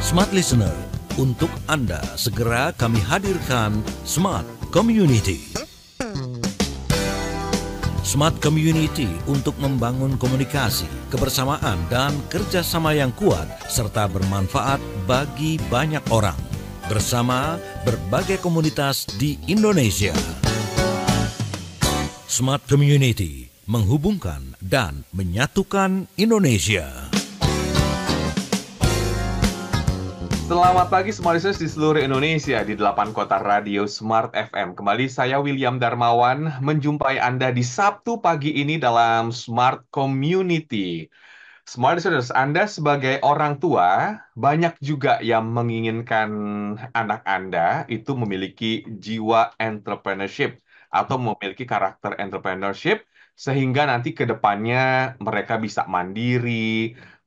Smart Listener, untuk Anda segera kami hadirkan Smart Community. Smart Community untuk membangun komunikasi, kebersamaan, dan kerjasama yang kuat serta bermanfaat bagi banyak orang bersama berbagai komunitas di Indonesia. Smart Community menghubungkan dan menyatukan Indonesia. Selamat pagi semua listeners di seluruh Indonesia di 8 kota radio Smart FM. Kembali saya William Darmawan menjumpai Anda di Sabtu pagi ini dalam Smart Community. Semua listeners, Anda sebagai orang tua banyak juga yang menginginkan anak Anda itu memiliki jiwa entrepreneurship atau memiliki karakter entrepreneurship sehingga nanti ke depannya mereka bisa mandiri,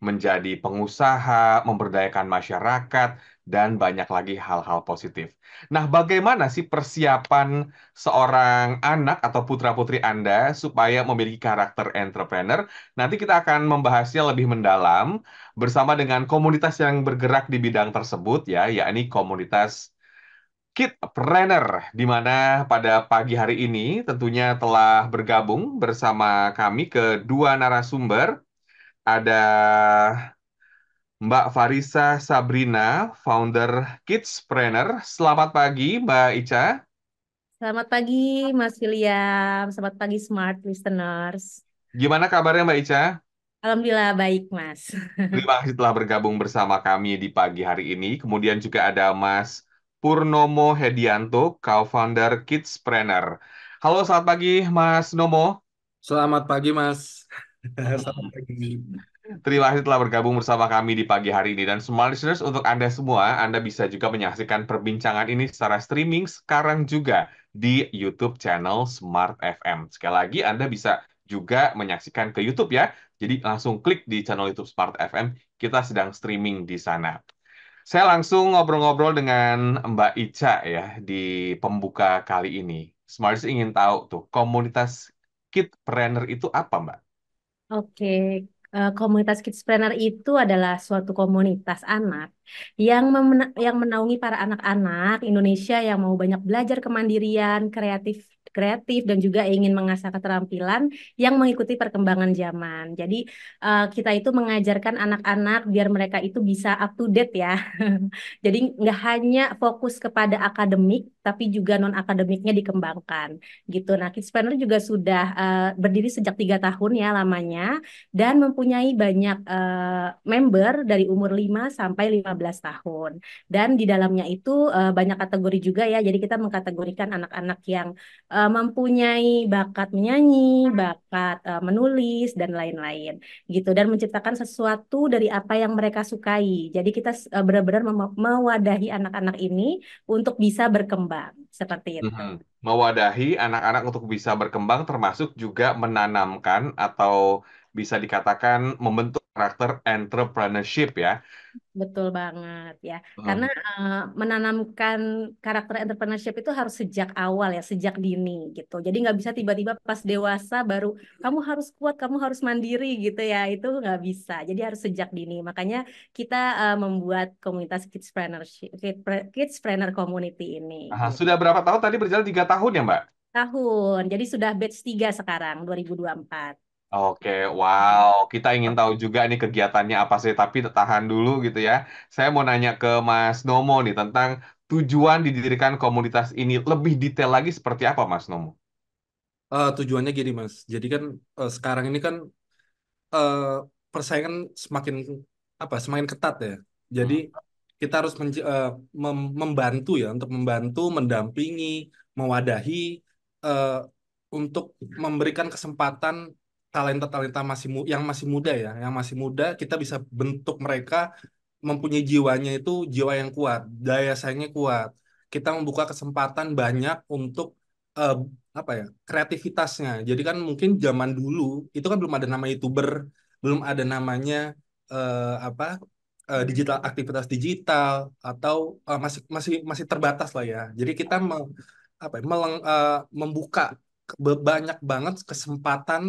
menjadi pengusaha, memberdayakan masyarakat, dan banyak lagi hal-hal positif. Nah, bagaimana sih persiapan seorang anak atau putra-putri Anda supaya memiliki karakter entrepreneur? Nanti kita akan membahasnya lebih mendalam bersama dengan komunitas yang bergerak di bidang tersebut ya, yakni komunitas Kit Planner di mana pada pagi hari ini tentunya telah bergabung bersama kami ke dua narasumber. Ada Mbak Farisa Sabrina, founder Kidspreneur. Selamat pagi, Mbak Ica. Selamat pagi, Mas William. Selamat pagi, smart listeners. Gimana kabarnya, Mbak Ica? Alhamdulillah baik, Mas. Terima kasih telah bergabung bersama kami di pagi hari ini. Kemudian juga ada Mas Purnomo Hedianto, co-founder Kidspreneur. Halo, selamat pagi Mas Nomo. Selamat pagi Mas. selamat pagi. Terima kasih telah bergabung bersama kami di pagi hari ini. Dan semua listeners, untuk Anda semua, Anda bisa juga menyaksikan perbincangan ini secara streaming sekarang juga di YouTube channel Smart FM. Sekali lagi, Anda bisa juga menyaksikan ke YouTube ya. Jadi langsung klik di channel YouTube Smart FM, kita sedang streaming di sana. Saya langsung ngobrol-ngobrol dengan Mbak Ica ya di pembuka kali ini. Smarts ingin tahu tuh komunitas kidpreneur itu apa, Mbak? Oke, eh, komunitas kidpreneur itu adalah suatu komunitas anak yang yang menaungi para anak-anak Indonesia yang mau banyak belajar kemandirian, kreatif kreatif dan juga ingin mengasah keterampilan yang mengikuti perkembangan zaman. Jadi uh, kita itu mengajarkan anak-anak biar mereka itu bisa up to date ya. Jadi nggak hanya fokus kepada akademik tapi juga non akademiknya dikembangkan gitu. Nah, Kidspreneur juga sudah uh, berdiri sejak tiga tahun ya lamanya dan mempunyai banyak uh, member dari umur 5 sampai 15 tahun. Dan di dalamnya itu uh, banyak kategori juga ya. Jadi kita mengkategorikan anak-anak yang uh, uh, mempunyai bakat menyanyi, bakat uh, menulis dan lain-lain gitu dan menciptakan sesuatu dari apa yang mereka sukai. Jadi kita uh, benar-benar mewadahi anak-anak ini untuk bisa berkembang seperti itu. Mm -hmm. Mewadahi anak-anak untuk bisa berkembang termasuk juga menanamkan atau bisa dikatakan membentuk karakter entrepreneurship ya. Betul banget ya. Hmm. Karena uh, menanamkan karakter entrepreneurship itu harus sejak awal ya, sejak dini gitu. Jadi nggak bisa tiba-tiba pas dewasa baru kamu harus kuat, kamu harus mandiri gitu ya. Itu nggak bisa. Jadi harus sejak dini. Makanya kita uh, membuat komunitas kidspreneurship, kidspreneur community ini. Aha, gitu. Sudah berapa tahun tadi berjalan tiga tahun ya, Mbak? Tahun. Jadi sudah batch tiga sekarang 2024. Oke, wow. Kita ingin tahu juga nih kegiatannya apa sih, tapi tahan dulu gitu ya. Saya mau nanya ke Mas Nomo nih tentang tujuan didirikan komunitas ini. Lebih detail lagi seperti apa, Mas Nomo? Uh, tujuannya gini, Mas. Jadi kan uh, sekarang ini kan uh, persaingan semakin apa? Semakin ketat ya. Jadi hmm. kita harus uh, mem membantu ya untuk membantu, mendampingi, mewadahi uh, untuk memberikan kesempatan talenta-talenta masih mu yang masih muda ya, yang masih muda kita bisa bentuk mereka mempunyai jiwanya itu jiwa yang kuat, daya saingnya kuat. Kita membuka kesempatan banyak untuk uh, apa ya kreativitasnya. Jadi kan mungkin zaman dulu itu kan belum ada nama youtuber, belum ada namanya uh, apa uh, digital aktivitas digital atau uh, masih masih masih terbatas lah ya. Jadi kita me, apa ya, meleng, uh, membuka banyak banget kesempatan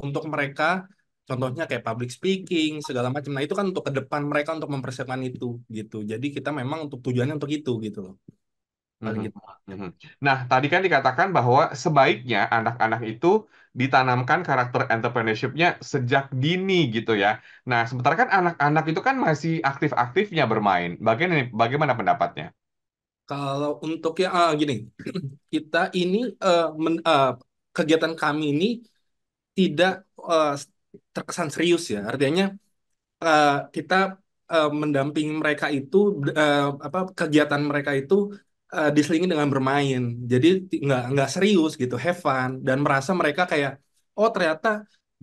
untuk mereka contohnya kayak public speaking segala macam nah itu kan untuk ke depan mereka untuk mempersiapkan itu gitu jadi kita memang untuk tujuannya untuk itu gitu loh mm-hmm. Gitu. Mm-hmm. nah, tadi kan dikatakan bahwa sebaiknya anak-anak itu ditanamkan karakter entrepreneurship-nya sejak dini gitu ya nah sementara kan anak-anak itu kan masih aktif-aktifnya bermain bagaimana bagaimana pendapatnya kalau untuk yang ah, gini kita ini uh, men, uh, kegiatan kami ini tidak uh, terkesan serius ya. Artinya uh, kita uh, mendampingi mereka itu uh, apa kegiatan mereka itu uh, diselingi dengan bermain. Jadi nggak nggak serius gitu, have fun dan merasa mereka kayak oh ternyata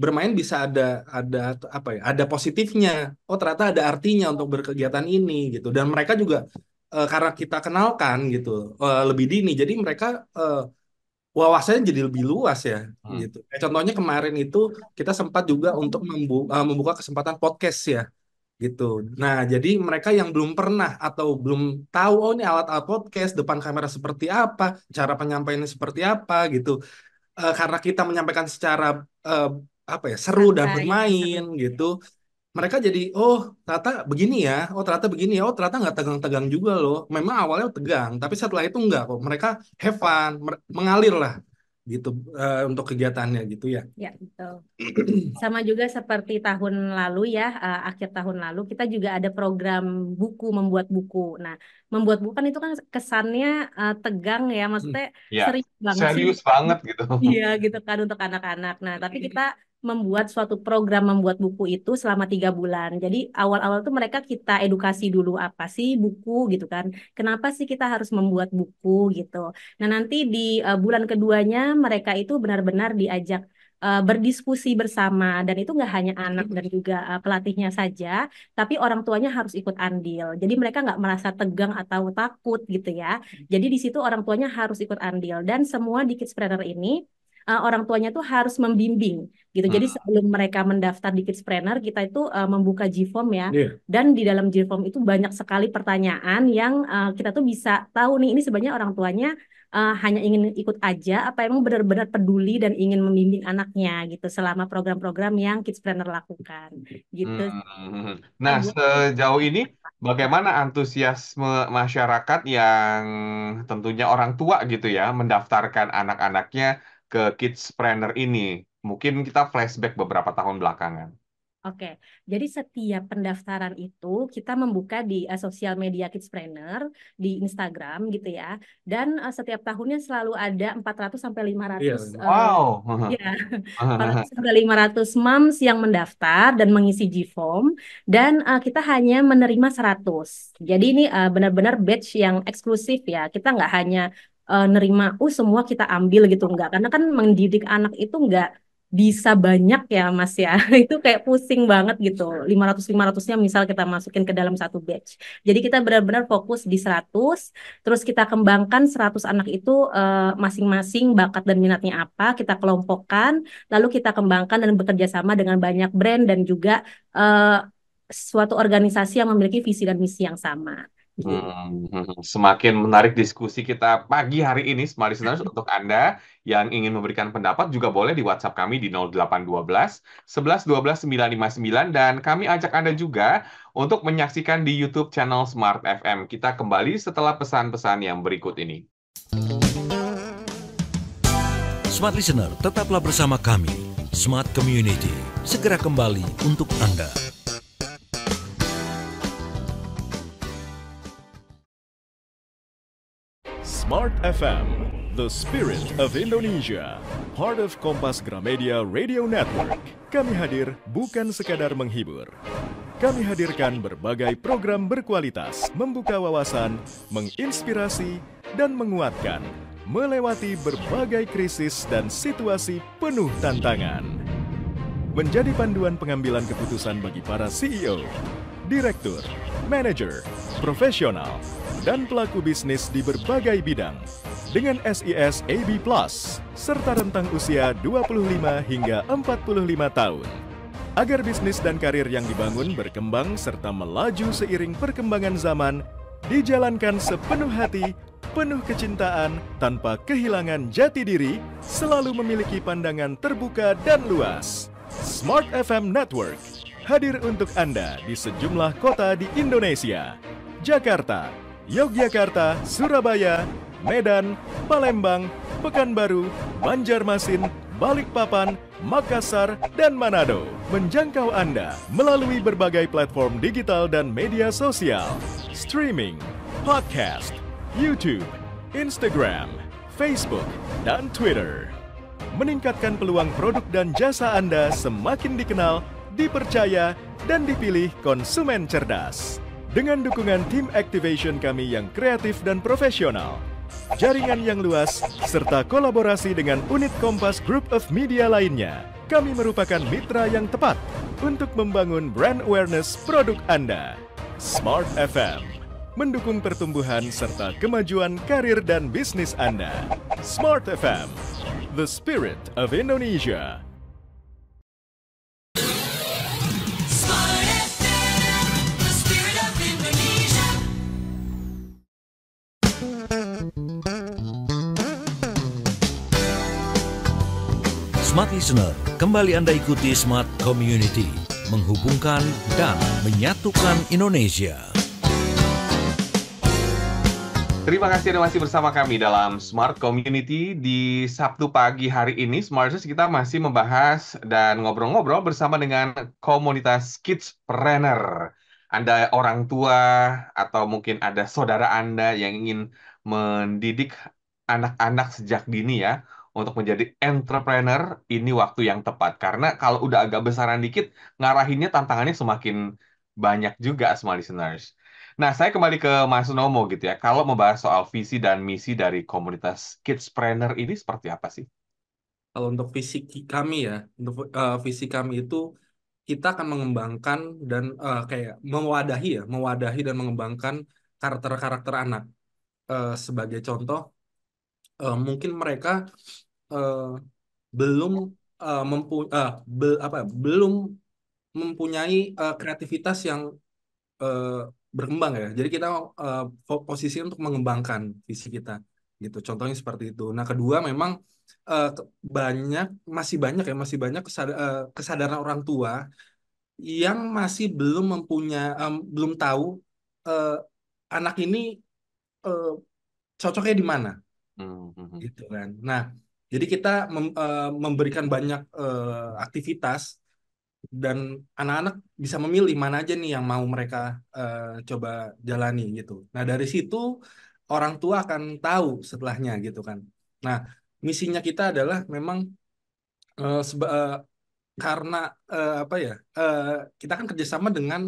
bermain bisa ada ada apa ya ada positifnya oh ternyata ada artinya untuk berkegiatan ini gitu dan mereka juga uh, karena kita kenalkan gitu uh, lebih dini jadi mereka uh, wawasannya jadi lebih luas ya hmm. gitu. Nah, contohnya kemarin itu kita sempat juga untuk membu uh, membuka kesempatan podcast ya gitu. Nah, jadi mereka yang belum pernah atau belum tahu oh ini alat-alat podcast depan kamera seperti apa, cara penyampaiannya seperti apa gitu. Uh, karena kita menyampaikan secara uh, apa ya seru Santai. dan bermain gitu mereka jadi oh ternyata begini ya oh ternyata begini ya oh ternyata nggak tegang-tegang juga loh memang awalnya tegang tapi setelah itu enggak kok mereka have fun mengalir lah gitu uh, untuk kegiatannya gitu ya. Ya betul. Sama juga seperti tahun lalu ya uh, akhir tahun lalu kita juga ada program buku membuat buku. Nah membuat buku kan itu kan kesannya uh, tegang ya hmm. maksudnya hmm, ya. serius banget. Serius banget gitu. Iya gitu kan untuk anak-anak. Nah tapi kita membuat suatu program membuat buku itu selama tiga bulan. Jadi awal-awal tuh mereka kita edukasi dulu apa sih buku gitu kan. Kenapa sih kita harus membuat buku gitu. Nah nanti di uh, bulan keduanya mereka itu benar-benar diajak eh, berdiskusi bersama dan itu nggak hanya anak dan juga eh, pelatihnya saja, tapi orang tuanya harus ikut andil. Jadi mereka nggak merasa tegang atau takut gitu ya. Hmm. Jadi di situ orang tuanya harus ikut andil dan semua di Kidsprener ini uh, orang tuanya tuh harus membimbing gitu. Jadi hmm. sebelum mereka mendaftar di Kidspreneur, kita itu uh, membuka G-form ya. Yeah. Dan di dalam G-form itu banyak sekali pertanyaan yang uh, kita tuh bisa tahu nih ini sebenarnya orang tuanya uh, hanya ingin ikut aja apa emang benar-benar peduli dan ingin membimbing anaknya gitu selama program-program yang Kidspreneur lakukan gitu. Hmm. Nah, nah sejauh ini bagaimana antusiasme masyarakat yang tentunya orang tua gitu ya mendaftarkan anak-anaknya ke Kids Planner ini? Mungkin kita flashback beberapa tahun belakangan. Oke, jadi setiap pendaftaran itu kita membuka di uh, sosial media Kids Kidspreneur di Instagram gitu ya. Dan uh, setiap tahunnya selalu ada 400 sampai 500 yeah. uh, wow. ya, 400 sampai 500 moms yang mendaftar dan mengisi G-form dan uh, kita hanya menerima 100. Jadi ini benar benar-benar batch yang eksklusif ya. Kita nggak hanya uh, nerima uh semua kita ambil gitu enggak karena kan mendidik anak itu enggak bisa banyak ya Mas ya. Itu kayak pusing banget gitu. 500 iya. 500-nya misal kita masukin ke dalam satu batch. Jadi kita benar-benar fokus di 100, terus kita kembangkan 100 anak itu eh, masing-masing uh, bakat dan minatnya apa, kita kelompokkan, lalu kita kembangkan dan bekerja sama dengan banyak brand dan juga uh, suatu organisasi yang memiliki visi dan misi yang sama. Gitu. Hmm, hmm, hmm, semakin menarik diskusi kita pagi hari ini, Smart Listeners, untuk Anda yang ingin memberikan pendapat juga boleh di WhatsApp kami di 0812 11 12 959 dan kami ajak Anda juga untuk menyaksikan di YouTube channel Smart FM. Kita kembali setelah pesan-pesan yang berikut ini. Smart Listener, tetaplah bersama kami, Smart Community, segera kembali untuk Anda. Smart FM, the spirit of Indonesia, part of Kompas Gramedia Radio Network. Kami hadir bukan sekadar menghibur. Kami hadirkan berbagai program berkualitas, membuka wawasan, menginspirasi, dan menguatkan melewati berbagai krisis dan situasi penuh tantangan. Menjadi panduan pengambilan keputusan bagi para CEO, direktur, manajer, profesional, dan pelaku bisnis di berbagai bidang dengan SIS AB+, Plus serta rentang usia 25 hingga 45 tahun. Agar bisnis dan karir yang dibangun berkembang serta melaju seiring perkembangan zaman, dijalankan sepenuh hati, penuh kecintaan, tanpa kehilangan jati diri, selalu memiliki pandangan terbuka dan luas. Smart FM Network hadir untuk Anda di sejumlah kota di Indonesia. Jakarta, Yogyakarta, Surabaya, Medan, Palembang, Pekanbaru, Banjarmasin, Balikpapan, Makassar, dan Manado menjangkau Anda melalui berbagai platform digital dan media sosial, streaming, podcast, YouTube, Instagram, Facebook, dan Twitter. Meningkatkan peluang produk dan jasa Anda semakin dikenal, dipercaya, dan dipilih konsumen cerdas dengan dukungan tim activation kami yang kreatif dan profesional, jaringan yang luas, serta kolaborasi dengan unit Kompas Group of Media lainnya. Kami merupakan mitra yang tepat untuk membangun brand awareness produk Anda. Smart FM mendukung pertumbuhan serta kemajuan karir dan bisnis Anda. Smart FM, the spirit of Indonesia. Smart Listener, kembali Anda ikuti Smart Community, menghubungkan dan menyatukan Indonesia. Terima kasih Anda masih bersama kami dalam Smart Community di Sabtu pagi hari ini. News kita masih membahas dan ngobrol-ngobrol bersama dengan komunitas Kids Kidspreneur. Anda orang tua atau mungkin ada saudara Anda yang ingin mendidik anak-anak sejak dini ya untuk menjadi entrepreneur ini waktu yang tepat karena kalau udah agak besaran dikit ngarahinnya tantangannya semakin banyak juga semua listeners. Nah, saya kembali ke Mas Nomo gitu ya. Kalau membahas soal visi dan misi dari komunitas Kidspreneur ini seperti apa sih? Kalau untuk visi kami ya, untuk uh, visi kami itu kita akan mengembangkan dan uh, kayak mewadahi ya, mewadahi dan mengembangkan karakter-karakter anak. Uh, sebagai contoh, uh, mungkin mereka uh, belum uh, mempu uh, be apa belum mempunyai uh, kreativitas yang uh, berkembang ya. Jadi kita uh, posisi untuk mengembangkan visi kita gitu. Contohnya seperti itu. Nah, kedua memang uh, banyak masih banyak ya masih banyak kesad uh, kesadaran orang tua yang masih belum mempunyai um, belum tahu uh, anak ini uh, cocoknya di mana Hmm, hmm, hmm. gitu kan nah jadi kita mem, eh, memberikan banyak uh, aktivitas dan anak-anak bisa memilih mana aja nih yang mau mereka uh, coba jalani gitu. Nah dari situ orang tua akan tahu setelahnya gitu kan. Nah misinya kita adalah memang uh, uh, karena uh, apa ya uh, kita kan kerjasama dengan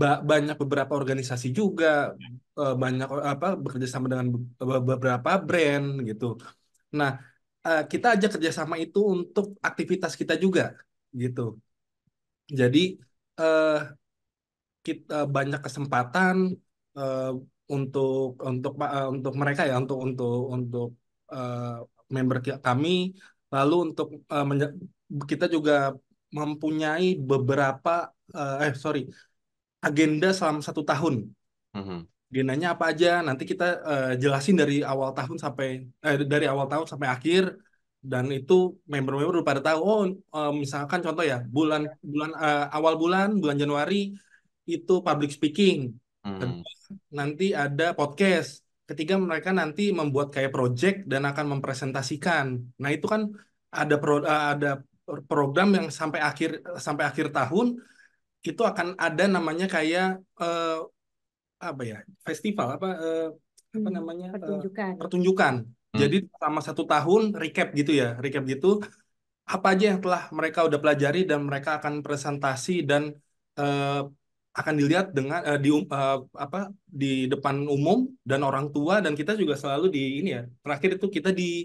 ba banyak beberapa organisasi juga uh, banyak apa bekerjasama dengan dengan beberapa brand gitu. Nah uh, kita aja kerjasama itu untuk aktivitas kita juga gitu. Jadi uh, eh, kita banyak kesempatan uh, untuk untuk uh, untuk mereka ya untuk untuk untuk uh, member kami lalu untuk uh, kita juga mempunyai beberapa uh, eh sorry agenda selama satu tahun. Mm-hmm. apa aja? Nanti kita uh, jelasin dari awal tahun sampai eh, dari awal tahun sampai akhir dan itu member-member udah pada tahu. Oh, uh, misalkan contoh ya bulan bulan uh, awal bulan bulan Januari itu public speaking. Mm-hmm. Nanti ada podcast. Ketiga mereka nanti membuat kayak project dan akan mempresentasikan. Nah itu kan ada pro, uh, ada program yang sampai akhir sampai akhir tahun itu akan ada namanya kayak uh, apa ya festival apa uh, apa hmm, namanya eh, pertunjukan. Uh, pertunjukan. Hmm. Jadi selama satu tahun recap gitu ya, recap gitu apa aja yang telah mereka udah pelajari dan mereka akan presentasi dan uh, akan dilihat dengan uh, di uh, apa di depan umum dan orang tua dan kita juga selalu di ini ya terakhir itu kita di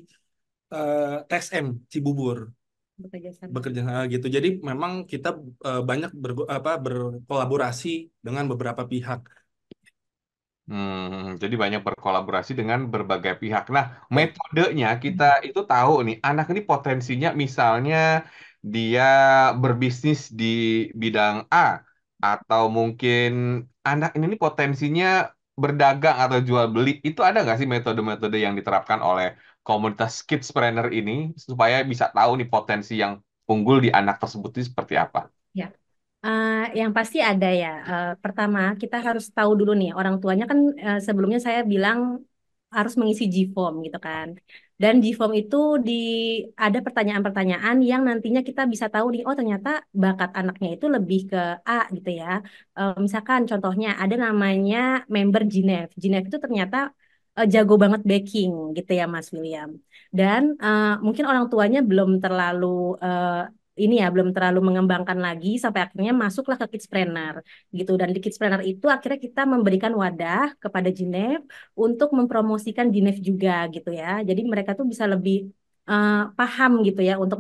uh, TSM Cibubur bekerja sama bekerja gitu jadi memang kita uh, banyak ber, apa berkolaborasi dengan beberapa pihak Hmm, jadi banyak berkolaborasi dengan berbagai pihak. Nah, iya. metodenya kita itu tahu nih, anak ini potensinya misalnya dia berbisnis di bidang A, atau mungkin anak ini ini potensinya berdagang atau jual beli, itu ada nggak sih metode-metode yang diterapkan oleh komunitas kids trainer ini supaya bisa tahu nih potensi yang unggul di anak tersebut itu seperti apa? Ya. Uh, yang pasti ada ya. Uh, pertama kita harus tahu dulu nih orang tuanya kan uh, sebelumnya saya bilang harus mengisi G-form gitu kan. Dan G-form itu di ada pertanyaan-pertanyaan yang nantinya kita bisa tahu nih oh ternyata bakat anaknya itu lebih ke A gitu ya. Uh, misalkan contohnya ada namanya member Genev. Genev itu ternyata uh, jago banget baking gitu ya Mas William. Dan uh, mungkin orang tuanya belum terlalu uh, ini ya belum terlalu mengembangkan lagi sampai akhirnya masuklah ke kidspreneur gitu dan di kidspreneur itu akhirnya kita memberikan wadah kepada Jinev untuk mempromosikan Jinev juga gitu ya. Jadi mereka tuh bisa lebih uh, paham gitu ya untuk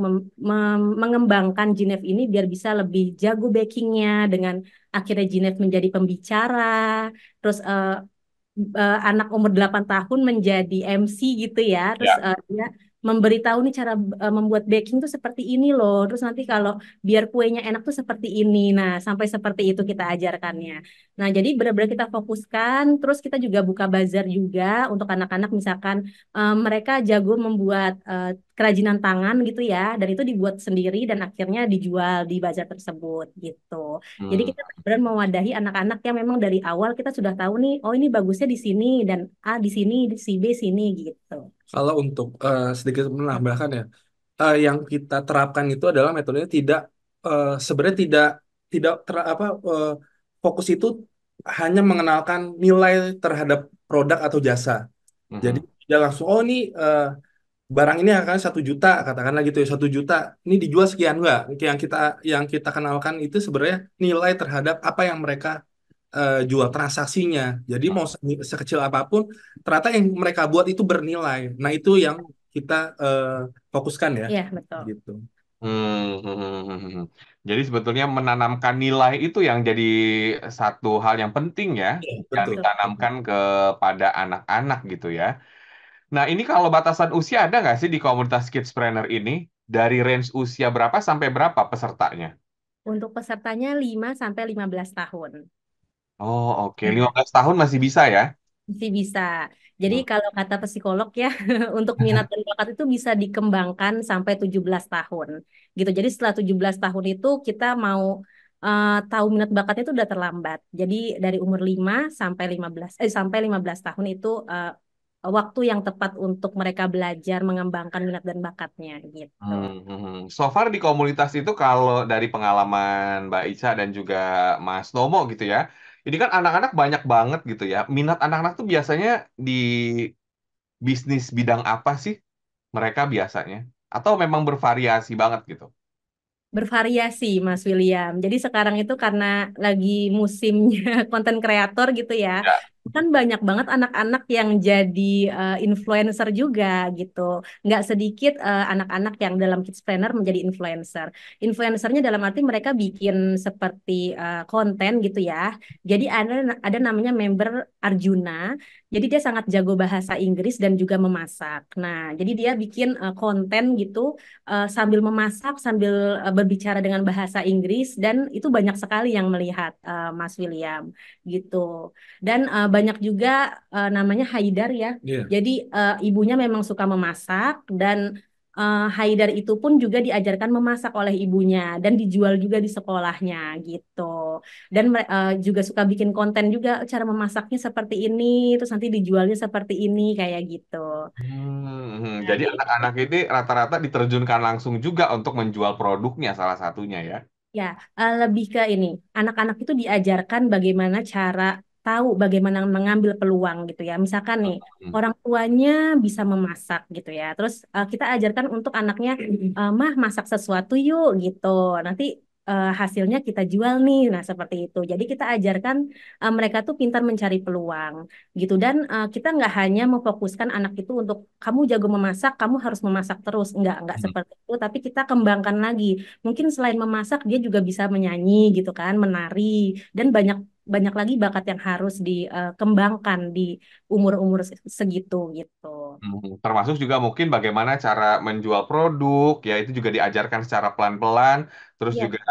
mengembangkan Jinev ini biar bisa lebih jago bakingnya dengan akhirnya Jinev menjadi pembicara terus uh, uh, anak umur 8 tahun menjadi MC gitu ya. Terus ya. Uh, dia memberitahu nih cara uh, membuat baking tuh seperti ini loh. Terus nanti kalau biar kuenya enak tuh seperti ini. Nah, sampai seperti itu kita ajarkannya. Nah, jadi benar-benar kita fokuskan. Terus kita juga buka bazar juga untuk anak-anak misalkan uh, mereka jago membuat uh, kerajinan tangan gitu ya. Dan itu dibuat sendiri dan akhirnya dijual di bazar tersebut gitu. Hmm. Jadi kita benar-benar mewadahi anak-anak yang memang dari awal kita sudah tahu nih, oh ini bagusnya di sini dan A di sini, di si B sini gitu. Kalau untuk uh, sedikit menambahkan ya, uh, yang kita terapkan itu adalah metodenya tidak uh, sebenarnya tidak tidak ter, apa uh, fokus itu hanya mengenalkan nilai terhadap produk atau jasa. Jadi tidak mm-hmm. langsung oh ini uh, barang ini akan satu juta katakanlah gitu ya satu juta ini dijual sekian enggak yang kita yang kita kenalkan itu sebenarnya nilai terhadap apa yang mereka uh, jual transaksinya. Jadi mau se sekecil apapun, ternyata yang mereka buat itu bernilai. Nah itu yang kita uh, fokuskan ya. Iya betul. Gitu. Hmm, hmm, hmm, hmm, jadi sebetulnya menanamkan nilai itu yang jadi satu hal yang penting ya, ya betul. yang ditanamkan kepada anak-anak gitu ya. Nah ini kalau batasan usia ada nggak sih di komunitas Kidspreneur ini? Dari range usia berapa sampai berapa pesertanya? Untuk pesertanya 5 sampai 15 tahun. Oh, oke. 15 nah. tahun masih bisa ya? Masih bisa. Jadi kalau kata psikolog ya, untuk minat dan bakat itu bisa dikembangkan sampai 17 tahun. Gitu. Jadi setelah 17 tahun itu kita mau eh, tahu minat bakatnya itu udah terlambat. Jadi dari umur 5 sampai 15 eh sampai 15 tahun itu eh, waktu yang tepat untuk mereka belajar mengembangkan minat dan bakatnya gitu. Hmm. hmm, hmm. So far di komunitas itu kalau dari pengalaman Mbak Ica dan juga Mas Nomo gitu ya, ini kan anak-anak banyak banget gitu ya. Minat anak-anak tuh biasanya di bisnis bidang apa sih mereka biasanya? Atau memang bervariasi banget gitu? Bervariasi, Mas William. Jadi sekarang itu karena lagi musimnya konten kreator gitu ya. ya kan banyak banget anak-anak yang jadi uh, influencer juga gitu. Nggak sedikit anak eh, anak-anak yang dalam Kids Planner menjadi influencer. Influencernya dalam arti mereka bikin seperti uh, konten gitu ya. Jadi ada ada namanya member Arjuna. Jadi dia sangat jago bahasa Inggris dan juga memasak. Nah, jadi dia bikin uh, konten gitu uh, sambil memasak, sambil uh, berbicara dengan bahasa Inggris dan itu banyak sekali yang melihat uh, Mas William gitu. Dan uh, banyak juga uh, namanya Haidar ya. Yeah. Jadi uh, ibunya memang suka memasak dan uh, Haidar itu pun juga diajarkan memasak oleh ibunya dan dijual juga di sekolahnya gitu. Dan uh, juga suka bikin konten juga cara memasaknya seperti ini, terus nanti dijualnya seperti ini kayak gitu. Hmm, hmm. Nah, jadi gitu. anak-anak ini rata-rata diterjunkan langsung juga untuk menjual produknya salah satunya ya. Ya, uh, lebih ke ini. Anak-anak itu diajarkan bagaimana cara tahu bagaimana mengambil peluang gitu ya. Misalkan nih oh, hmm. orang tuanya bisa memasak gitu ya. Terus uh, kita ajarkan untuk anaknya uh, mah masak sesuatu yuk gitu. Nanti uh, hasilnya kita jual nih. Nah, seperti itu. Jadi kita ajarkan uh, mereka tuh pintar mencari peluang gitu dan uh, kita nggak hanya memfokuskan anak itu untuk kamu jago memasak, kamu harus memasak terus. nggak nggak hmm. seperti itu, tapi kita kembangkan lagi. Mungkin selain memasak dia juga bisa menyanyi gitu kan, menari dan banyak banyak lagi bakat yang harus dikembangkan eh, di umur-umur segitu gitu. Hmm, termasuk juga mungkin bagaimana cara menjual produk ya itu juga diajarkan secara pelan-pelan, terus ya. juga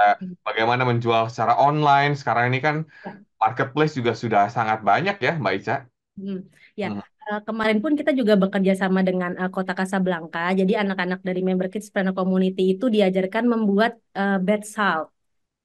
bagaimana menjual secara online. Sekarang ini kan ya. marketplace juga sudah sangat banyak ya, Mbak Ica. Hmm, ya. Hmm. Eh, kemarin pun kita juga bekerja sama dengan uh, Kota Kasablanka. Jadi anak-anak dari member Kids Planner Community itu diajarkan membuat uh, bed salt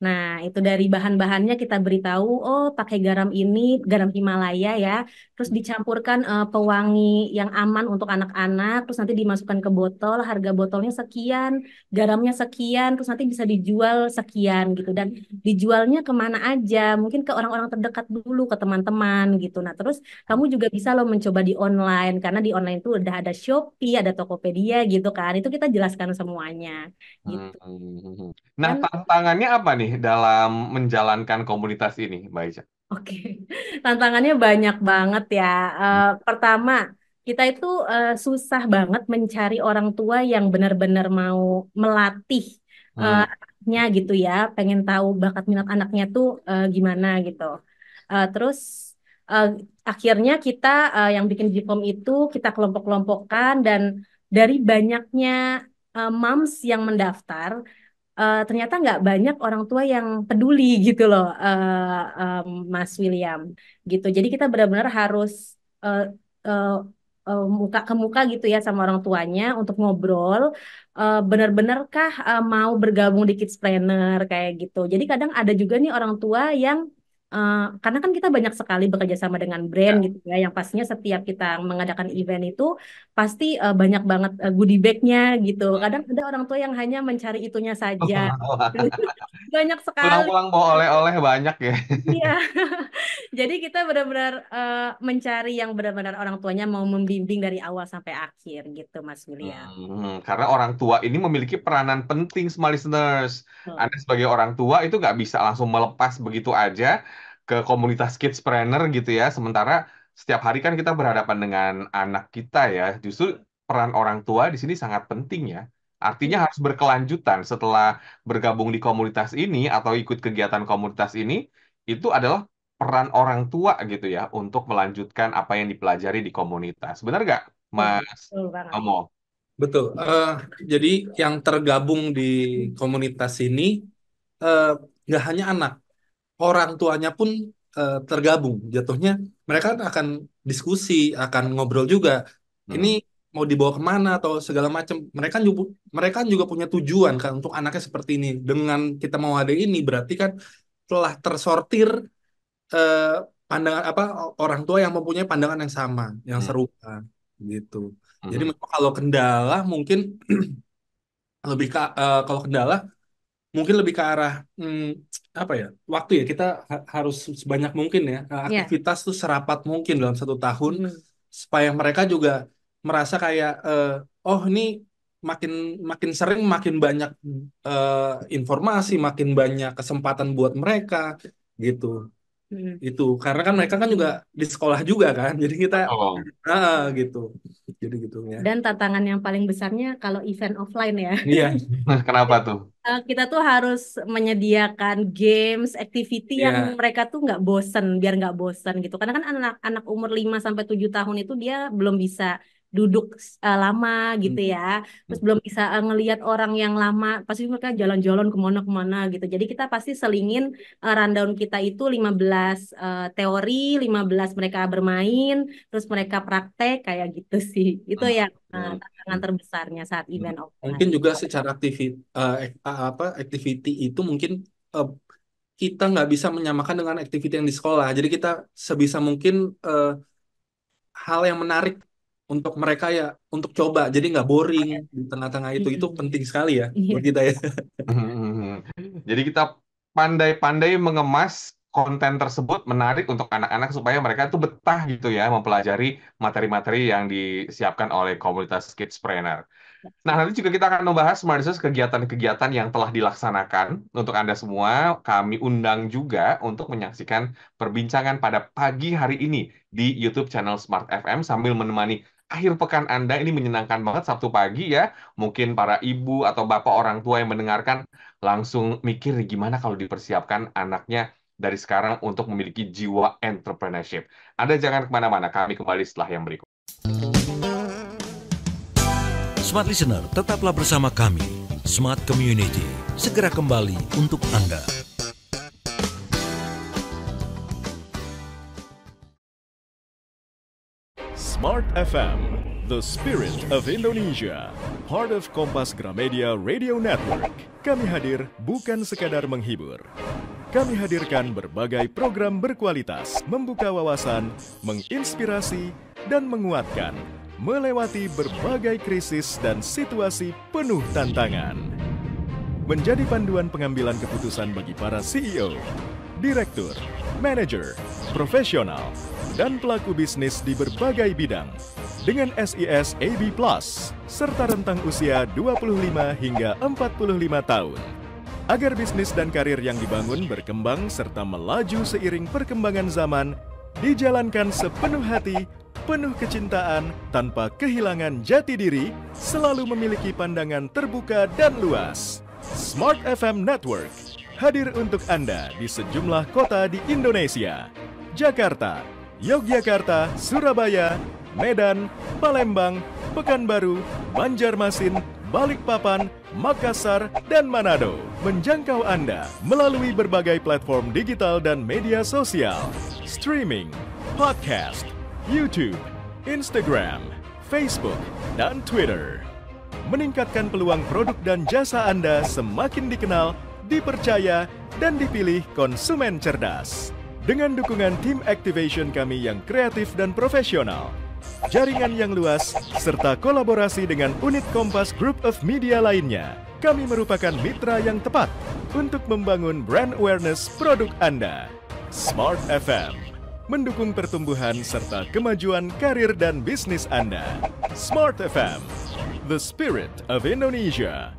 Nah, itu dari bahan-bahannya kita beritahu, oh pakai garam ini, garam Himalaya ya. Terus dicampurkan uh, pewangi yang aman untuk anak-anak, terus nanti dimasukkan ke botol, harga botolnya sekian, garamnya sekian, terus nanti bisa dijual sekian gitu. Dan dijualnya kemana aja, mungkin ke orang-orang terdekat dulu, ke teman-teman gitu. Nah, terus kamu juga bisa loh mencoba di online, karena di online itu udah ada Shopee, ada Tokopedia gitu kan. Itu kita jelaskan semuanya gitu. Hmm, hmm, hmm, Nah, tantangannya apa nih dalam menjalankan komunitas ini, Mbak Ica? Oke, tantangannya banyak banget ya. Uh, pertama, kita itu uh, susah banget mencari orang tua yang benar-benar mau melatih eh, hmm. uh, gitu ya, pengen tahu bakat minat anaknya tuh uh, gimana gitu. Uh, terus uh, akhirnya kita uh, yang bikin Jipom itu kita kelompok-kelompokkan dan dari banyaknya uh, moms yang mendaftar uh, ternyata nggak banyak orang tua yang peduli gitu loh, uh, um, Mas William. Gitu. Jadi kita benar-benar harus uh, uh, muka ke muka gitu ya sama orang tuanya untuk ngobrol uh, benar-benarkah mau bergabung di kids planner kayak gitu. Jadi kadang ada juga nih orang tua yang Eh, karena kan kita banyak sekali bekerja sama dengan brand ya. gitu ya, yang pastinya setiap kita mengadakan event itu pasti uh, banyak banget uh, goodie bagnya gitu. Kadang ada orang tua yang hanya mencari itunya saja. banyak sekali. Pulang-pulang bawa oleh-oleh banyak ya. Iya. Jadi kita benar-benar uh, mencari yang benar-benar orang tuanya mau membimbing dari awal sampai akhir gitu, Mas William. Hmm, karena orang tua ini memiliki peranan penting, small listeners. Hmm. Anda sebagai orang tua itu nggak bisa langsung melepas begitu aja ke komunitas kids trainer gitu ya. Sementara setiap hari kan kita berhadapan dengan anak kita ya. Justru peran orang tua di sini sangat penting ya. Artinya iya. harus berkelanjutan setelah bergabung di komunitas ini atau ikut kegiatan komunitas ini itu adalah peran orang tua gitu ya untuk melanjutkan apa yang dipelajari di komunitas. Benar nggak, iya, Mas Amo Betul. Uh, jadi yang tergabung di komunitas ini uh, hanya anak, orang tuanya pun e, tergabung jatuhnya mereka akan diskusi akan ngobrol juga hmm. ini mau dibawa kemana atau segala macam mereka juga mereka juga punya tujuan kan untuk anaknya seperti ini dengan kita mau ada ini berarti kan telah tersortir e, pandangan apa orang tua yang mempunyai pandangan yang sama yang hmm. serupa gitu hmm. jadi kalau kendala mungkin lebih ke uh, kalau kendala mungkin lebih ke arah hmm, apa ya waktu ya kita ha harus sebanyak mungkin ya eh, iya. aktivitas yeah. tuh serapat mungkin dalam satu tahun mm. supaya mereka juga merasa kayak uh, oh ini makin makin sering makin banyak uh, informasi makin banyak kesempatan buat mereka gitu Hmm. itu karena kan mereka kan juga di sekolah juga kan jadi kita oh. ah, gitu jadi gitu ya dan tantangan yang paling besarnya kalau event offline ya iya nah, kenapa tuh eh, kita tuh harus menyediakan games activity yeah. yang mereka tuh nggak bosen biar nggak bosen gitu karena kan anak anak umur 5 sampai tujuh tahun itu dia belum bisa duduk uh, lama gitu hmm. ya terus belum bisa uh, ngelihat orang yang lama pasti mereka jalan-jalan kemana kemana gitu jadi kita pasti selingin uh, rundown kita itu 15 uh, teori 15 mereka bermain terus mereka praktek kayak gitu sih itu ah, yang uh, tantangan terbesarnya saat hmm. event offline mungkin juga secara aktivit uh, apa activity itu mungkin uh, kita nggak bisa menyamakan dengan aktivitas yang di sekolah. Jadi kita sebisa mungkin uh, hal yang menarik untuk mereka ya untuk coba jadi nggak boring di tengah-tengah itu itu mm-hmm. penting sekali ya iya. buat kita ya mm-hmm. jadi kita pandai-pandai mengemas konten tersebut menarik untuk anak-anak supaya mereka tuh betah gitu ya mempelajari materi-materi yang disiapkan oleh komunitas Kidspreneur. Nah, nanti juga kita akan membahas Marsus kegiatan-kegiatan yang telah dilaksanakan untuk Anda semua. Kami undang juga untuk menyaksikan perbincangan pada pagi hari ini di YouTube channel Smart FM sambil menemani akhir pekan Anda ini menyenangkan banget Sabtu pagi ya. Mungkin para ibu atau bapak orang tua yang mendengarkan langsung mikir gimana kalau dipersiapkan anaknya dari sekarang untuk memiliki jiwa entrepreneurship. Anda jangan kemana-mana, kami kembali setelah yang berikut. Smart Listener, tetaplah bersama kami. Smart Community, segera kembali untuk Anda. Smart FM, the spirit of Indonesia, part of Kompas Gramedia Radio Network. Kami hadir bukan sekadar menghibur. Kami hadirkan berbagai program berkualitas, membuka wawasan, menginspirasi, dan menguatkan melewati berbagai krisis dan situasi penuh tantangan. Menjadi panduan pengambilan keputusan bagi para CEO, direktur, manager, profesional, dan pelaku bisnis di berbagai bidang dengan SIS AB Plus serta rentang usia 25 hingga 45 tahun. Agar bisnis dan karir yang dibangun berkembang serta melaju seiring perkembangan zaman, dijalankan sepenuh hati, penuh kecintaan, tanpa kehilangan jati diri, selalu memiliki pandangan terbuka dan luas. Smart FM Network hadir untuk Anda di sejumlah kota di Indonesia. Jakarta, Yogyakarta, Surabaya, Medan, Palembang, Pekanbaru, Banjarmasin, Balikpapan, Makassar, dan Manado menjangkau Anda melalui berbagai platform digital dan media sosial, streaming, podcast, YouTube, Instagram, Facebook, dan Twitter. Meningkatkan peluang produk dan jasa Anda semakin dikenal, dipercaya, dan dipilih konsumen cerdas dengan dukungan tim activation kami yang kreatif dan profesional, jaringan yang luas, serta kolaborasi dengan unit Kompas Group of Media lainnya. Kami merupakan mitra yang tepat untuk membangun brand awareness produk Anda. Smart FM mendukung pertumbuhan serta kemajuan karir dan bisnis Anda. Smart FM, the spirit of Indonesia.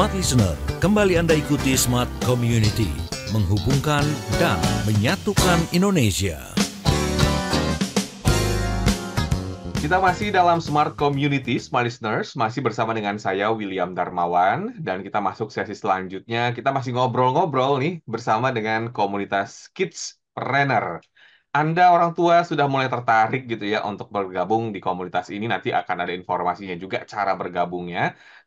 Smart Listener, kembali Anda ikuti Smart Community, menghubungkan dan menyatukan Indonesia. Kita masih dalam Smart Community, Smart Listeners, masih bersama dengan saya William Darmawan, dan kita masuk sesi selanjutnya. Kita masih ngobrol-ngobrol nih bersama dengan komunitas Kids Renner. Anda orang tua sudah mulai tertarik gitu ya untuk bergabung di komunitas ini nanti akan ada informasinya juga cara bergabungnya.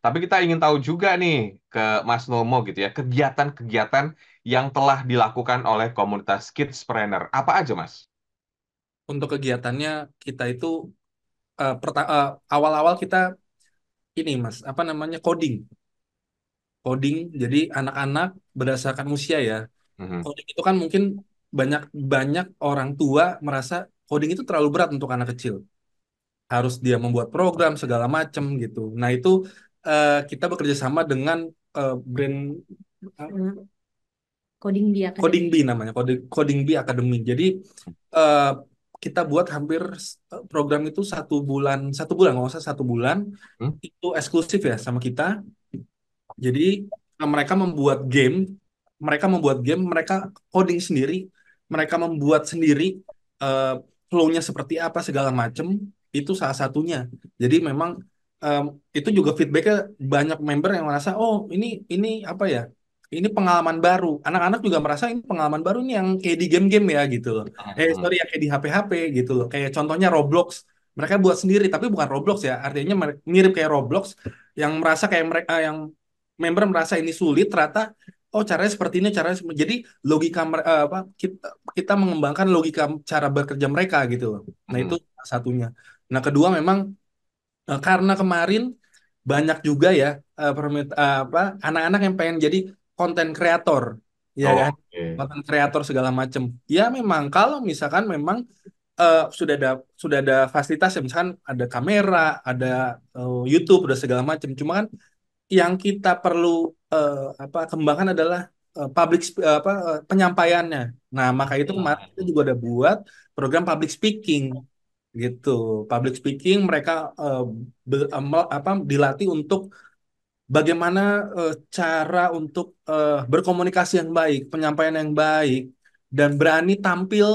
Tapi kita ingin tahu juga nih ke Mas Nomo gitu ya, kegiatan-kegiatan yang telah dilakukan oleh komunitas Kidspreneur. Apa aja, Mas? Untuk kegiatannya kita itu uh, uh, awal-awal kita ini, Mas, apa namanya? coding. Coding. Jadi anak-anak berdasarkan usia ya. Mm -hmm. Coding itu kan mungkin banyak banyak orang tua merasa coding itu terlalu berat untuk anak kecil harus dia membuat program segala macam gitu nah itu uh, kita bekerja sama dengan uh, brand uh, coding B Academy. coding B namanya coding coding B Academy jadi uh, kita buat hampir program itu satu bulan satu bulan nggak usah satu bulan hmm? itu eksklusif ya sama kita jadi mereka membuat game mereka membuat game mereka coding sendiri mereka membuat sendiri uh, flow-nya seperti apa segala macem itu salah satunya. Jadi memang um, itu juga feedbacknya banyak member yang merasa oh ini ini apa ya ini pengalaman baru. Anak-anak juga merasa ini pengalaman baru ini yang kayak di game-game ya gitu loh. Uh-huh. Eh sorry ya kayak di HP-HP gitu loh. Kayak contohnya Roblox. Mereka buat sendiri tapi bukan Roblox ya. Artinya mirip kayak Roblox yang merasa kayak mereka eh, yang member merasa ini sulit ternyata oh caranya seperti ini caranya seperti... jadi logika uh, apa kita kita mengembangkan logika cara bekerja mereka gitu loh nah hmm. itu satunya nah kedua memang uh, karena kemarin banyak juga ya uh, permit uh, apa anak-anak yang pengen jadi konten kreator ya oh, kan konten kreator segala macam ya memang kalau misalkan memang uh, sudah ada sudah ada fasilitas ya misalkan ada kamera ada uh, YouTube udah segala macam cuma kan yang kita perlu uh, apa kembangkan adalah uh, public uh, apa uh, penyampaiannya. Nah, maka itu iya. kemarin kita juga ada buat program public speaking gitu. Public speaking mereka uh, be, um, apa dilatih untuk bagaimana uh, cara untuk uh, berkomunikasi yang baik, penyampaian yang baik dan berani tampil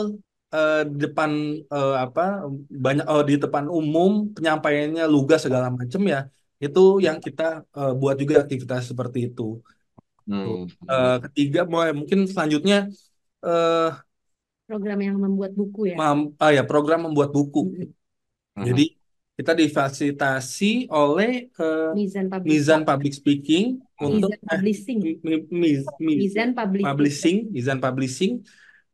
uh, depan uh, apa banyak uh, di depan umum penyampaiannya lugas segala macam ya itu yang kita uh, buat juga aktivitas seperti itu. Hmm. Uh, ketiga, eh, mungkin selanjutnya uh, program yang membuat buku ya. Mam, ah ya program membuat buku. Hmm. Jadi kita difasilitasi oleh uh, Mizan, Public. Mizan Public Speaking Mizan untuk Publishing. Eh, mi, mi, Mizan Public. Publishing, Mizan Publishing.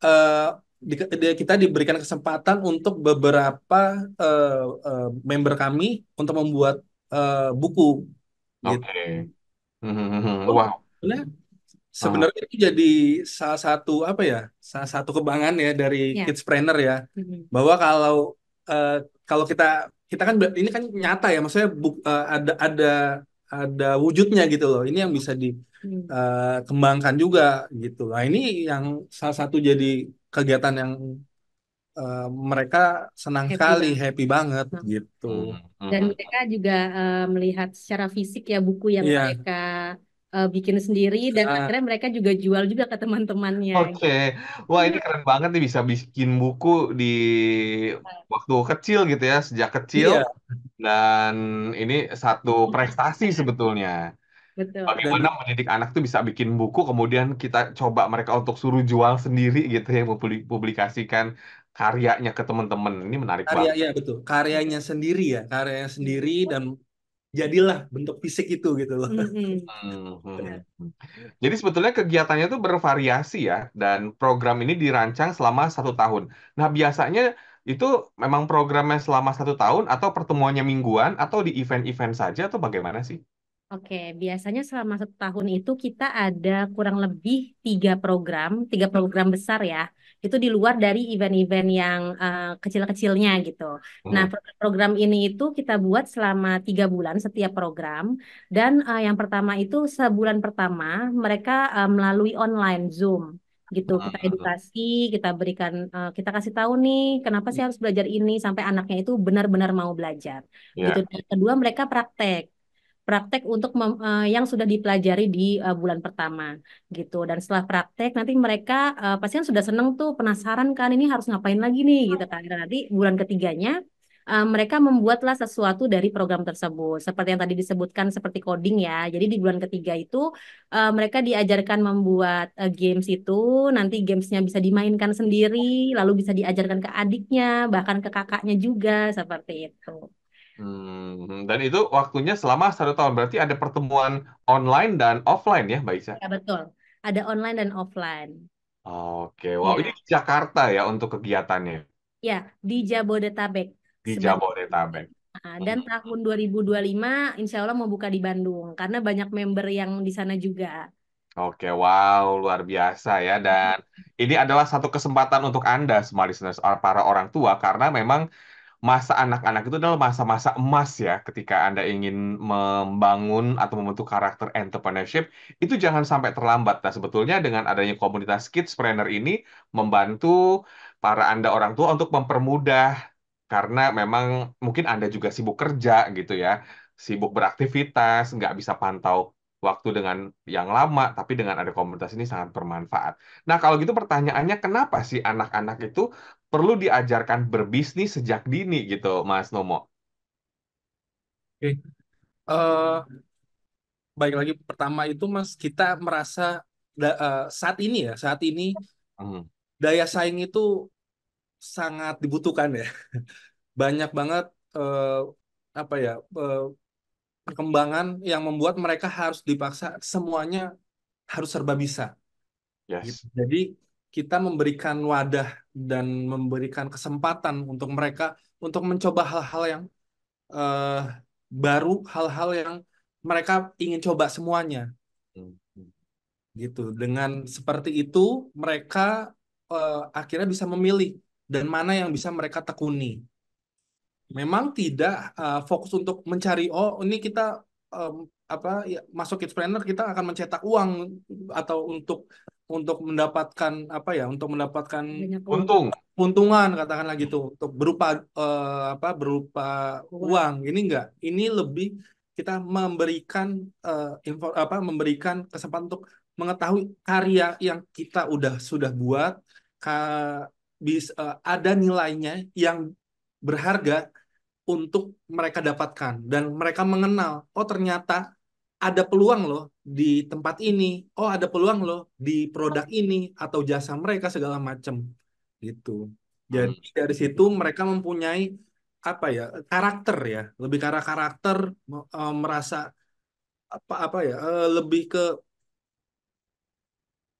Uh, di, di, kita diberikan kesempatan untuk beberapa uh, uh, member kami untuk membuat uh, buku. Gitu. Oke. Okay. Gitu. mm Wow. Ah. Sebenarnya, itu jadi salah satu apa ya? Salah satu kebanggaan ya dari yeah. kidspreneur ya. Mm-hmm. Bahwa kalau uh, kalau kita kita kan ini kan nyata ya, maksudnya bu, uh, eh, ada ada ada wujudnya gitu loh. Ini yang bisa dikembangkan hmm. uh, juga gitu. Nah, ini yang salah satu jadi kegiatan yang uh, mereka senang happy sekali, banget. happy banget hmm. gitu. Hmm, hmm. Dan mereka juga uh, melihat secara fisik ya buku yang yeah. mereka eh, bikin sendiri dan nah. akhirnya mereka juga jual juga ke teman-temannya. Oke, okay. wah ini keren banget nih bisa bikin buku di iya. waktu kecil gitu ya sejak kecil iya. dan ini satu prestasi sebetulnya. Betul. Bagaimana dan, mendidik anak tuh bisa bikin buku kemudian kita coba mereka untuk suruh jual sendiri gitu ya publikasikan karyanya ke teman-teman ini menarik Karya, banget. Iya betul, karyanya sendiri ya, karyanya sendiri dan jadilah bentuk fisik itu gitu loh. Mm-hmm. mm-hmm. Jadi sebetulnya kegiatannya itu bervariasi ya dan program ini dirancang selama satu tahun. Nah biasanya itu memang programnya selama satu tahun atau pertemuannya mingguan atau di event-event saja atau bagaimana sih? Oke, biasanya selama satu tahun itu kita ada kurang lebih tiga program, tiga program besar ya itu di luar dari event-event yang uh, kecil-kecilnya gitu. Nah, hmm. Nah program ini itu kita buat selama tiga bulan setiap program dan uh, yang pertama itu sebulan pertama mereka uh, melalui online Zoom gitu kita ah. edukasi kita berikan uh, kita kasih tahu nih kenapa sih hmm. harus belajar ini sampai anaknya itu benar-benar mau belajar yeah. gitu ya. kedua mereka praktek praktek untuk mem, uh, yang sudah dipelajari di uh, bulan pertama gitu dan setelah praktek nanti mereka uh, eh, pasien kan sudah seneng tuh penasaran kan ini harus ngapain lagi nih gitu kan dan nanti bulan ketiganya uh, mereka membuatlah sesuatu dari program tersebut seperti yang tadi disebutkan seperti coding ya jadi di bulan ketiga itu uh, mereka diajarkan membuat uh, games itu nanti gamesnya bisa dimainkan sendiri lalu bisa diajarkan ke adiknya bahkan ke kakaknya juga seperti itu Hmm, dan itu waktunya selama satu tahun. Berarti ada pertemuan online dan offline ya, Mbak Isa? Ya, betul. Ada online dan offline. Oke, wow. Ya. Ini di Jakarta ya untuk kegiatannya? Ya, di Jabodetabek. Di Jabodetabek. Nah, dan hmm. tahun 2025 insya Allah mau buka di Bandung. Karena banyak member yang di sana juga. Oke, wow, luar biasa ya. Dan mm-hmm. ini adalah satu kesempatan untuk Anda, semua listeners, para orang tua, karena memang masa anak-anak itu adalah masa-masa emas ya ketika Anda ingin membangun atau membentuk karakter entrepreneurship itu jangan sampai terlambat. Nah, sebetulnya dengan adanya komunitas Kidspreneur ini membantu para Anda orang tua untuk mempermudah karena memang mungkin Anda juga sibuk kerja gitu ya, sibuk beraktivitas, nggak bisa pantau waktu dengan yang lama, tapi dengan ada komunitas ini sangat bermanfaat. Nah, kalau gitu pertanyaannya kenapa sih anak-anak itu perlu diajarkan berbisnis sejak dini gitu, Mas Nomo. Oke. Uh, eh, baik lagi pertama itu Mas kita merasa da, uh, saat ini ya, saat ini hmm. daya saing itu sangat dibutuhkan ya. Banyak banget uh, apa ya? Uh, perkembangan yang membuat mereka harus dipaksa semuanya harus serba bisa. Yes. Jadi kita memberikan wadah dan memberikan kesempatan untuk mereka untuk mencoba hal-hal yang uh, baru, hal-hal yang mereka ingin coba semuanya. Gitu. Dengan seperti itu mereka uh, akhirnya bisa memilih dan mana yang bisa mereka tekuni. Memang tidak uh, fokus untuk mencari oh ini kita um, apa ya, masuk kids planner kita akan mencetak uang atau untuk untuk mendapatkan apa ya untuk mendapatkan untung untungan katakanlah gitu untuk berupa uh, apa berupa uang. uang ini enggak ini lebih kita memberikan uh, info apa memberikan kesempatan untuk mengetahui karya yang kita udah sudah buat ka, bis, uh, ada nilainya yang berharga untuk mereka dapatkan dan mereka mengenal oh ternyata ada peluang loh di tempat ini, oh ada peluang loh di produk ini atau jasa mereka segala macam gitu. Jadi hmm. dari situ mereka mempunyai apa ya karakter ya, lebih karena karakter e, merasa apa apa ya e, lebih ke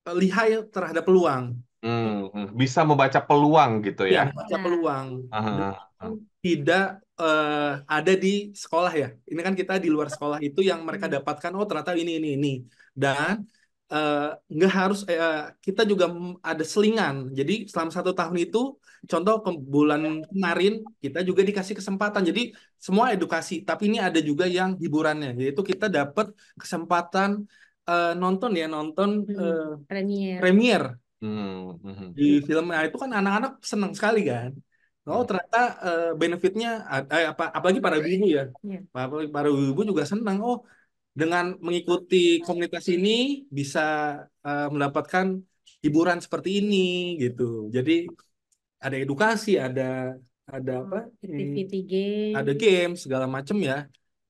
e, lihai terhadap peluang. Hmm, hmm, bisa membaca peluang gitu ya. ya membaca peluang. Hmm. Tidak uh, ada di sekolah ya. Ini kan kita di luar sekolah itu yang mereka hmm. dapatkan oh ternyata ini ini ini dan eh, nggak uh, harus uh, kita juga ada selingan. Jadi selama satu tahun itu, contoh ke bulan ya. kemarin kita juga dikasih kesempatan. Jadi semua edukasi, tapi ini ada juga yang hiburannya, yaitu kita dapat kesempatan uh, nonton ya nonton uh, premier. premier. Hmm, hmm. Di film nah, itu kan anak-anak senang sekali kan. Oh iya. ternyata uh, benefitnya eh, apa apalagi para iya. ibu ya, yeah. apalagi para ibu juga senang. Oh dengan mengikuti komunitas ini bisa uh, mendapatkan hiburan seperti ini gitu. Jadi ada edukasi, ada ada oh, apa? Activity game. Ada game segala macam ya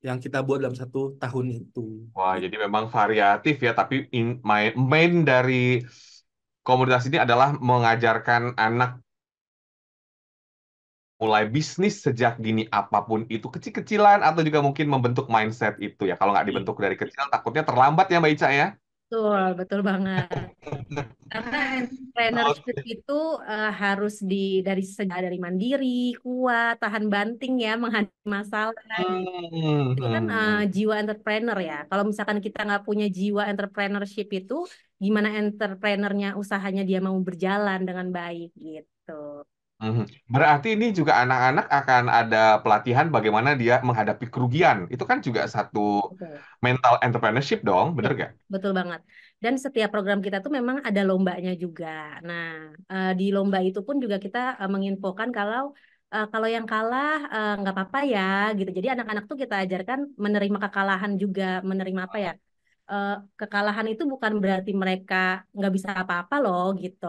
yang kita buat dalam satu tahun itu. Wah, jadi memang variatif ya, tapi in, main main dari komunitas ini adalah mengajarkan anak mulai bisnis sejak dini apapun itu kecil-kecilan atau juga mungkin membentuk mindset itu ya kalau nggak iya. dibentuk dari kecil takutnya terlambat ya Mbak Ica ya betul betul banget karena entrepreneurship okay. itu uh, harus di dari sejak dari mandiri kuat tahan banting ya menghadapi masalah hmm. itu kan uh, jiwa entrepreneur ya kalau misalkan kita nggak punya jiwa entrepreneurship itu gimana entrepreneurnya usahanya dia mau berjalan dengan baik gitu Mhm. Berarti ini juga anak-anak akan ada pelatihan bagaimana dia menghadapi kerugian. Itu kan juga satu Betul. mental entrepreneurship dong, bener Ya, gak? betul banget. Dan setiap program kita tuh memang ada lombanya juga. Nah, eh, di lomba itu pun juga kita eh, menginfokan kalau eh, kalau yang kalah nggak apa-apa ya, gitu. Jadi anak-anak tuh kita ajarkan menerima kekalahan juga, menerima apa ya? uh, kekalahan itu bukan berarti mereka nggak bisa apa-apa loh gitu.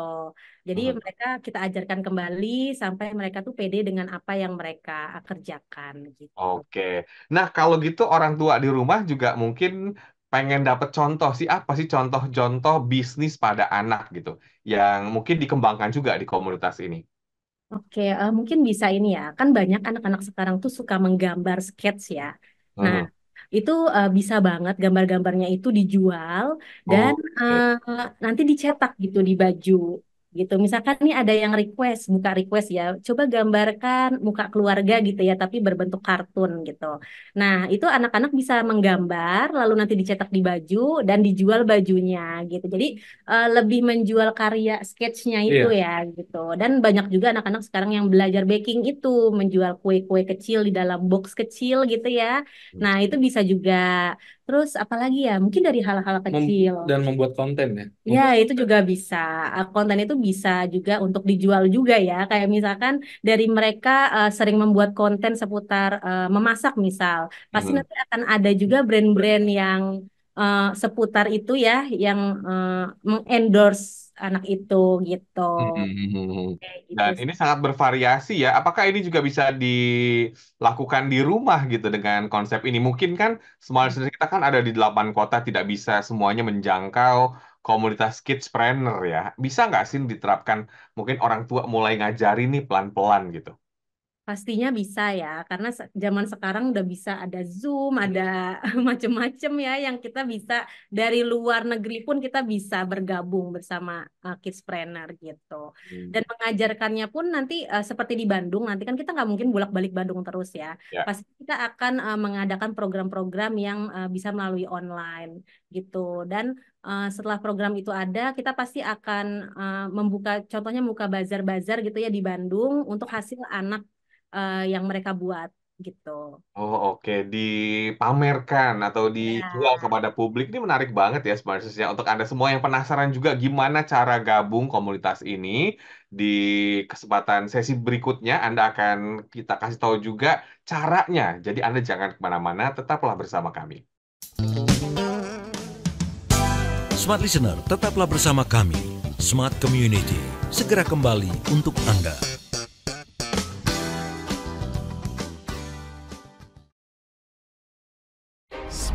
Jadi -huh. mereka kita ajarkan kembali sampai mereka tuh pede dengan apa yang mereka kerjakan gitu. Oke. Nah, kalau gitu orang tua di rumah juga mungkin pengen dapat contoh sih apa sih contoh-contoh bisnis pada anak gitu yang mungkin dikembangkan juga di komunitas ini. Oke, uh, mungkin bisa ini ya. Kan banyak anak-anak sekarang tuh suka menggambar sketch ya. Nah, -huh. Hmm itu uh, bisa banget gambar-gambarnya itu dijual dan uh, nanti dicetak gitu di baju gitu. Misalkan nih ada yang request, buka request ya. Coba gambarkan muka keluarga gitu ya, tapi berbentuk kartun gitu. Nah, itu anak-anak bisa menggambar lalu nanti dicetak di baju dan dijual bajunya gitu. Jadi uh, lebih menjual karya sketchnya itu yeah. ya gitu. Dan banyak juga anak-anak sekarang yang belajar baking itu menjual kue-kue kecil di dalam box kecil gitu ya. Nah, hmm. itu bisa juga Terus apalagi ya, mungkin dari hal-hal kecil. Mem dan membuat konten ya. ya membuat ya, itu konten. juga bisa. Ah, konten itu bisa juga untuk dijual juga ya. Kayak misalkan dari mereka uh, sering membuat konten seputar uh, memasak misal. Pasti hmm. nanti akan ada juga brand-brand yang uh, seputar itu ya yang uh, mengendorse anak itu gitu. Hmm. gitu Dan ini sangat bervariasi ya. Apakah ini juga bisa dilakukan di rumah gitu dengan konsep ini? Mungkin kan small business kita kan ada di delapan kota, tidak bisa semuanya menjangkau komunitas kids kidspreneur ya. Bisa nggak sih diterapkan mungkin orang tua mulai ngajarin nih pelan-pelan gitu? Pastinya bisa ya, karena zaman sekarang udah bisa ada Zoom, ada iya. macem-macem ya yang kita bisa dari luar negeri pun kita bisa bergabung bersama uh, Kidspreneur gitu. Hmm. Dan iya. mengajarkannya pun nanti uh, seperti di Bandung, nanti kan kita nggak mungkin bolak-balik Bandung terus ya. ya. Pasti kita akan uh, mengadakan program-program yang uh, bisa melalui online gitu. Dan uh, setelah program itu ada, kita pasti akan uh, membuka, contohnya buka bazar-bazar gitu ya di Bandung untuk iya. hasil anak uh, yang mereka buat gitu. Oh oke, Dipamerkan atau dijual iya. kepada publik ini menarik banget ya sebenarnya untuk Anda semua yang penasaran juga gimana cara gabung komunitas ini di kesempatan sesi berikutnya Anda akan kita kasih tahu juga caranya. Jadi Anda jangan kemana-mana, tetaplah bersama kami. Smart Listener, tetaplah bersama kami. Smart Community segera kembali untuk Anda.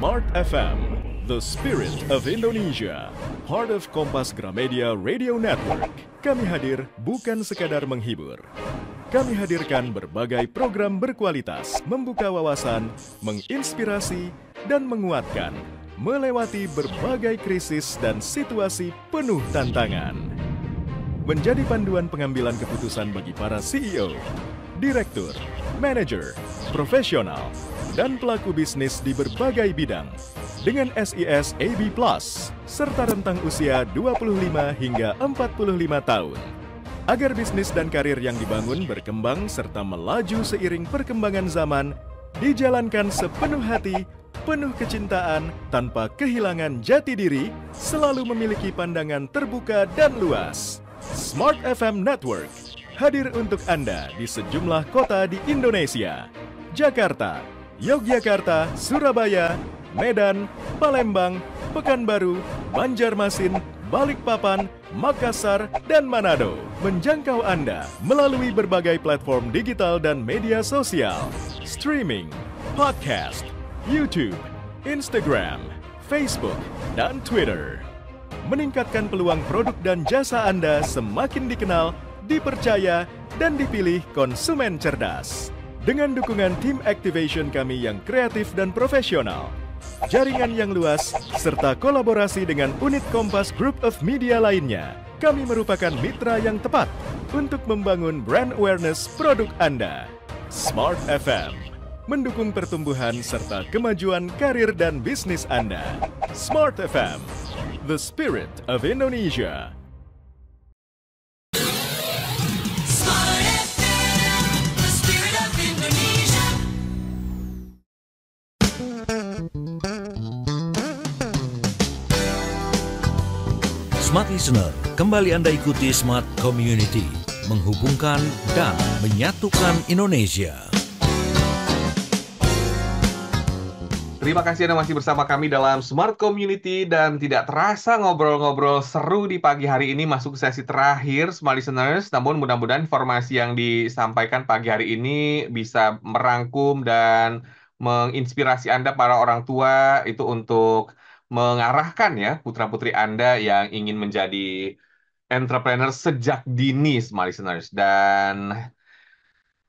Smart FM, the spirit of Indonesia, part of Kompas Gramedia Radio Network. Kami hadir bukan sekadar menghibur. Kami hadirkan berbagai program berkualitas, membuka wawasan, menginspirasi, dan menguatkan melewati berbagai krisis dan situasi penuh tantangan. Menjadi panduan pengambilan keputusan bagi para CEO, direktur, manajer, profesional, dan pelaku bisnis di berbagai bidang dengan SIS AB+, Plus, serta rentang usia 25 hingga 45 tahun. Agar bisnis dan karir yang dibangun berkembang serta melaju seiring perkembangan zaman, dijalankan sepenuh hati penuh kecintaan, tanpa kehilangan jati diri, selalu memiliki pandangan terbuka dan luas. Smart FM Network hadir untuk Anda di sejumlah kota di Indonesia. Jakarta, Yogyakarta, Surabaya, Medan, Palembang, Pekanbaru, Banjarmasin, Balikpapan, Makassar, dan Manado. Menjangkau Anda melalui berbagai platform digital dan media sosial, streaming, podcast, YouTube, Instagram, Facebook, dan Twitter meningkatkan peluang produk dan jasa Anda semakin dikenal dipercaya, dan dipilih konsumen cerdas. Dengan dukungan tim activation kami yang kreatif dan profesional, jaringan yang luas, serta kolaborasi dengan unit Kompas Group of Media lainnya, kami merupakan mitra yang tepat untuk membangun brand awareness produk Anda. Smart FM mendukung pertumbuhan serta kemajuan karir dan bisnis Anda. Smart FM, the spirit of Indonesia. Listener, kembali Anda ikuti Smart Community, menghubungkan dan menyatukan Indonesia. Terima kasih Anda masih bersama kami dalam Smart Community dan tidak terasa ngobrol-ngobrol seru di pagi hari ini masuk sesi terakhir Smart Listeners. Namun mudah-mudahan informasi yang disampaikan pagi hari ini bisa merangkum dan menginspirasi Anda para orang tua itu untuk mengarahkan ya putra-putri Anda yang ingin menjadi entrepreneur sejak dini my Listeners. Dan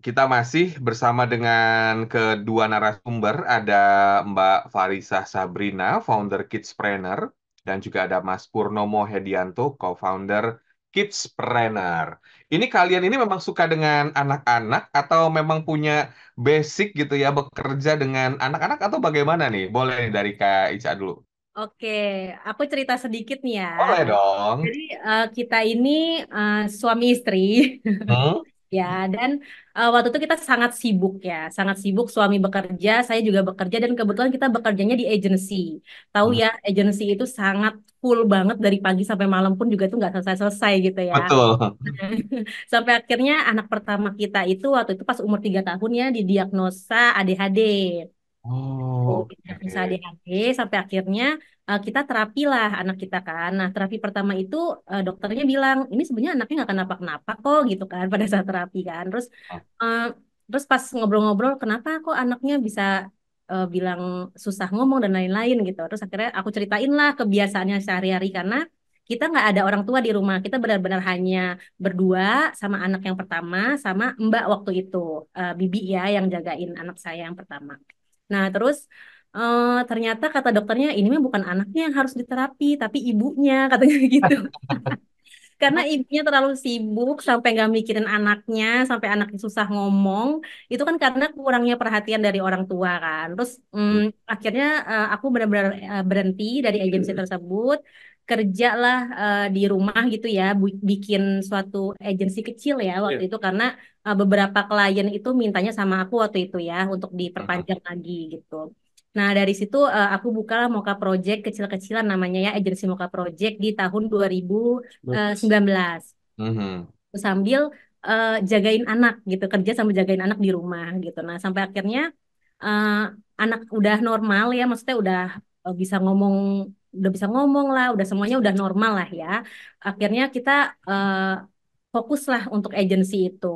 kita masih bersama dengan kedua narasumber, ada Mbak Farisa Sabrina, founder Kidspreneur, dan juga ada Mas Purnomo Hedianto, co-founder Kidspreneur. Ini kalian ini memang suka dengan anak-anak atau memang punya basic gitu ya bekerja dengan anak-anak atau bagaimana nih? Boleh dari Kak Ica dulu. Oke, aku cerita sedikit nih ya. Boleh dong. Jadi uh, kita ini uh, suami istri. Hmm? ya, dan uh, waktu itu kita sangat sibuk ya, sangat sibuk suami bekerja, saya juga bekerja dan kebetulan kita bekerjanya di agensi. Tahu hmm. ya, agensi itu sangat full banget dari pagi sampai malam pun juga itu nggak selesai-selesai gitu ya. Betul. sampai akhirnya anak pertama kita itu waktu itu pas umur tiga tahun ya didiagnosa ADHD. Oh, bisa gitu. DHT sampai akhirnya uh, kita terapi lah anak kita kan. Nah terapi pertama itu uh, dokternya bilang ini sebenarnya anaknya nggak kenapa-kenapa kok gitu kan pada saat terapi kan. Terus uh, terus pas ngobrol-ngobrol kenapa kok anaknya bisa uh, bilang susah ngomong dan lain-lain gitu. Terus akhirnya aku ceritain lah kebiasaannya sehari-hari karena kita nggak ada orang tua di rumah kita benar-benar hanya berdua sama anak yang pertama sama mbak waktu itu uh, bibi ya yang jagain anak saya yang pertama Nah, terus uh, ternyata kata dokternya ini memang bukan anaknya yang harus diterapi, tapi ibunya katanya gitu. Karena ibunya terlalu sibuk sampai nggak mikirin anaknya, sampai anaknya susah ngomong. Itu kan karena kurangnya perhatian dari orang tua kan. Terus hmm, akhirnya uh, aku benar-benar uh, berhenti dari iya. agensi tersebut kerjalah uh, eh, di rumah gitu ya bikin suatu agensi kecil ya waktu yeah. itu karena uh, beberapa klien itu mintanya sama aku waktu itu ya untuk diperpanjang uh -huh. lagi gitu. Nah dari situ uh, aku bukalah Moka Project kecil-kecilan namanya ya agensi Moka Project di tahun 2019. Uh -huh. Sambil uh, jagain anak gitu kerja sambil jagain anak di rumah gitu. Nah sampai akhirnya uh, anak udah normal ya maksudnya udah bisa ngomong udah bisa ngomong lah, udah semuanya udah normal lah ya. Akhirnya kita uh, fokuslah untuk agensi itu.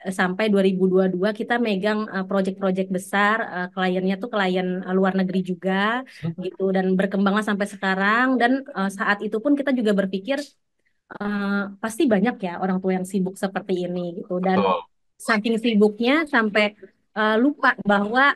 Sampai 2022 kita megang uh, eh, proyek-proyek besar, uh, kliennya tuh klien uh, luar negeri juga mm-hmm. gitu dan berkembanglah sampai sekarang dan uh, saat itu pun kita juga berpikir uh, pasti banyak ya orang tua yang sibuk seperti ini gitu dan saking sibuknya sampai uh, lupa bahwa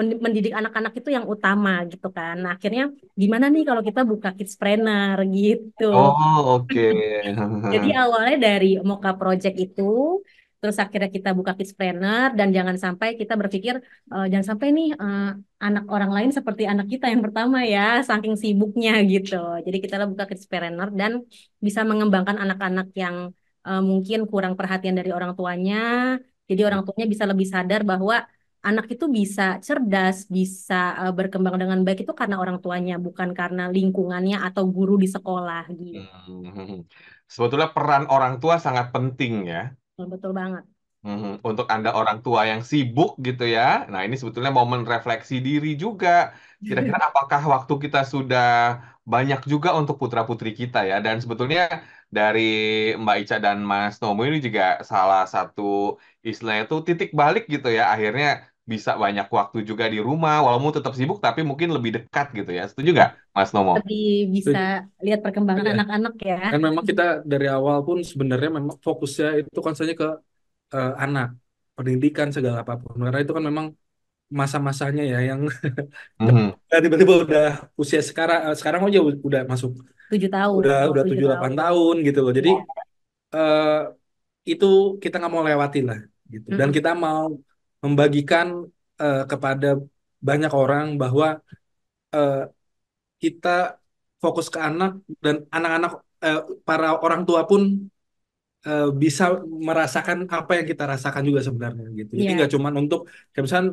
mendidik anak-anak itu yang utama gitu kan. Nah, akhirnya gimana nih kalau kita buka kids kidspreneur gitu. Oh, oke. Okay. Jadi awalnya dari Moka Project itu terus akhirnya kita buka kids kidspreneur dan jangan sampai kita berpikir uh, jangan sampai nih uh, anak orang lain seperti anak kita yang pertama ya saking sibuknya gitu jadi kita buka kidspreneur dan bisa mengembangkan anak-anak yang uh, mungkin kurang perhatian dari orang tuanya jadi orang tuanya bisa lebih sadar bahwa anak itu bisa cerdas, bisa uh, berkembang dengan baik itu karena orang tuanya, bukan karena lingkungannya atau guru di sekolah gitu. Hmm. Sebetulnya peran orang tua sangat penting ya. Betul banget. Hmm. Untuk Anda orang tua yang sibuk gitu ya. Nah, ini sebetulnya momen refleksi diri juga. Kira-kira apakah waktu kita sudah banyak juga untuk putra-putri kita ya dan sebetulnya dari Mbak Ica dan Mas Nomo ini juga salah satu istilahnya itu titik balik gitu ya akhirnya bisa banyak waktu juga di rumah walaupun tetap sibuk tapi mungkin lebih dekat gitu ya setuju nggak Mas Nomo? Tapi bisa setuju. lihat perkembangan iya. anak-anak ya. Anak -anak ya. Kan memang kita dari awal pun sebenarnya memang fokusnya itu konsennya ke uh, anak pendidikan segala apapun karena itu kan memang masa-masanya ya yang mm-hmm. tiba-tiba udah usia sekarang eh, sekarang aja udah masuk tujuh tahun udah oh, udah tujuh delapan tahun gitu loh jadi uh, itu kita nggak mau lewatin lah gitu mm-hmm. dan kita mau membagikan uh, kepada banyak orang bahwa uh, kita fokus ke anak dan anak-anak uh, para orang tua pun uh, bisa merasakan apa yang kita rasakan juga sebenarnya gitu. Yeah. Jadi iya. nggak cuma untuk kayak misalnya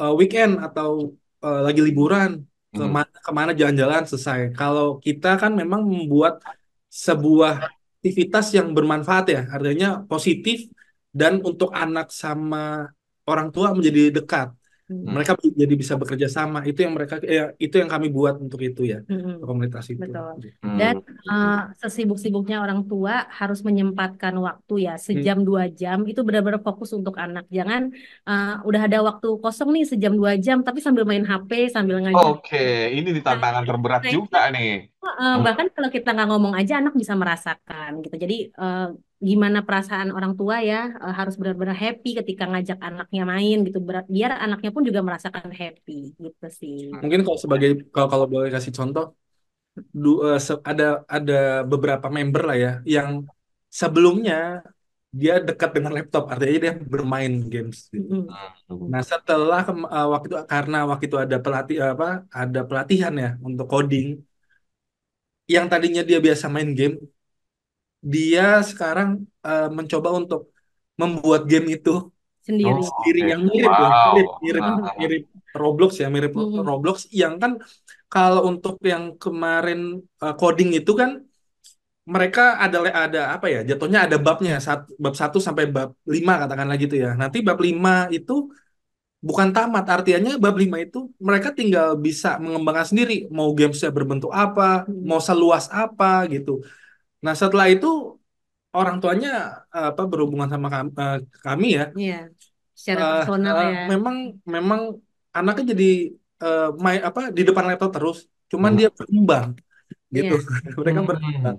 uh, weekend atau uh, lagi liburan mm. Mm-hmm. kemana kemana jalan-jalan selesai. Kalau kita kan memang membuat sebuah aktivitas yang bermanfaat ya, artinya positif dan untuk anak sama orang tua menjadi dekat. Hmm. Mereka jadi bisa bekerja sama. Itu yang mereka eh, itu yang kami buat untuk itu ya, hmm. komunitas itu. Betul. Gitu. Hmm. Dan uh, sesibuk-sibuknya orang tua harus menyempatkan waktu ya, hmm. sejam hmm. dua jam itu benar-benar fokus untuk anak. Jangan uh, udah ada waktu kosong nih sejam dua jam tapi sambil main HP, sambil ngajar. Oke, okay. ini di tantangan nah, terberat nah, juga nih. Uh, bahkan kalau kita nggak ngomong aja anak bisa merasakan gitu. Jadi uh, gimana perasaan orang tua ya eh, harus benar-benar happy ketika ngajak anaknya main gitu biar anaknya pun juga merasakan happy gitu sih mungkin kalau sebagai kalau kalau boleh kasih contoh eh, ada ada beberapa member lah ya yang sebelumnya dia dekat dengan laptop artinya dia bermain games gitu. Hmm. nah setelah eh, waktu itu karena waktu itu ada pelatih apa ada pelatihan ya untuk coding yang tadinya dia biasa main game dia sekarang uh, mencoba untuk membuat game itu sendiri, oh, sendiri okay. yang mirip wow. ya, mirip mirip, ah. mirip Roblox ya, mirip hmm. Roblox yang kan kalau untuk yang kemarin uh, coding itu kan mereka ada ada apa ya? Jatuhnya ada babnya, saat bab 1 sampai bab 5 katakanlah gitu ya. Nanti bab 5 itu bukan tamat, artinya bab 5 itu mereka tinggal bisa mengembangkan sendiri mau gamesnya berbentuk apa, mau seluas apa gitu. Nah, setelah itu orang tuanya apa berhubungan sama kami, eh, kami ya. Iya. Secara uh, personal uh, ya. Memang memang anaknya jadi uh, main apa di depan laptop terus, cuman hmm. dia berkembang gitu. Yeah. Mereka hmm. berkembang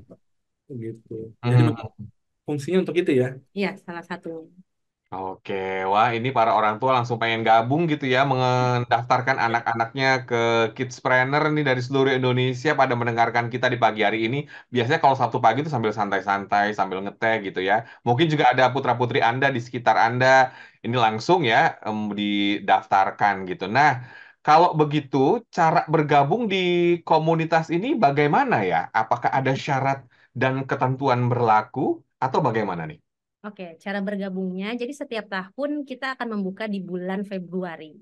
gitu. Jadi hmm. fungsinya untuk itu ya. Iya, salah satu. Oke, wah ini para orang tua langsung pengen gabung gitu ya, mendaftarkan iya. anak-anaknya ke Kids Kidspreneur nih dari seluruh Indonesia pada mendengarkan kita di pagi hari ini. Biasanya kalau Sabtu pagi itu sambil santai-santai, sambil ngeteh gitu ya. Mungkin juga ada putra-putri Anda di sekitar Anda, ini langsung ya em, didaftarkan gitu. Nah, kalau begitu cara bergabung di komunitas ini bagaimana ya? Apakah ada syarat dan ketentuan berlaku atau bagaimana nih? Oke, cara bergabungnya. Jadi setiap tahun kita akan membuka di bulan Februari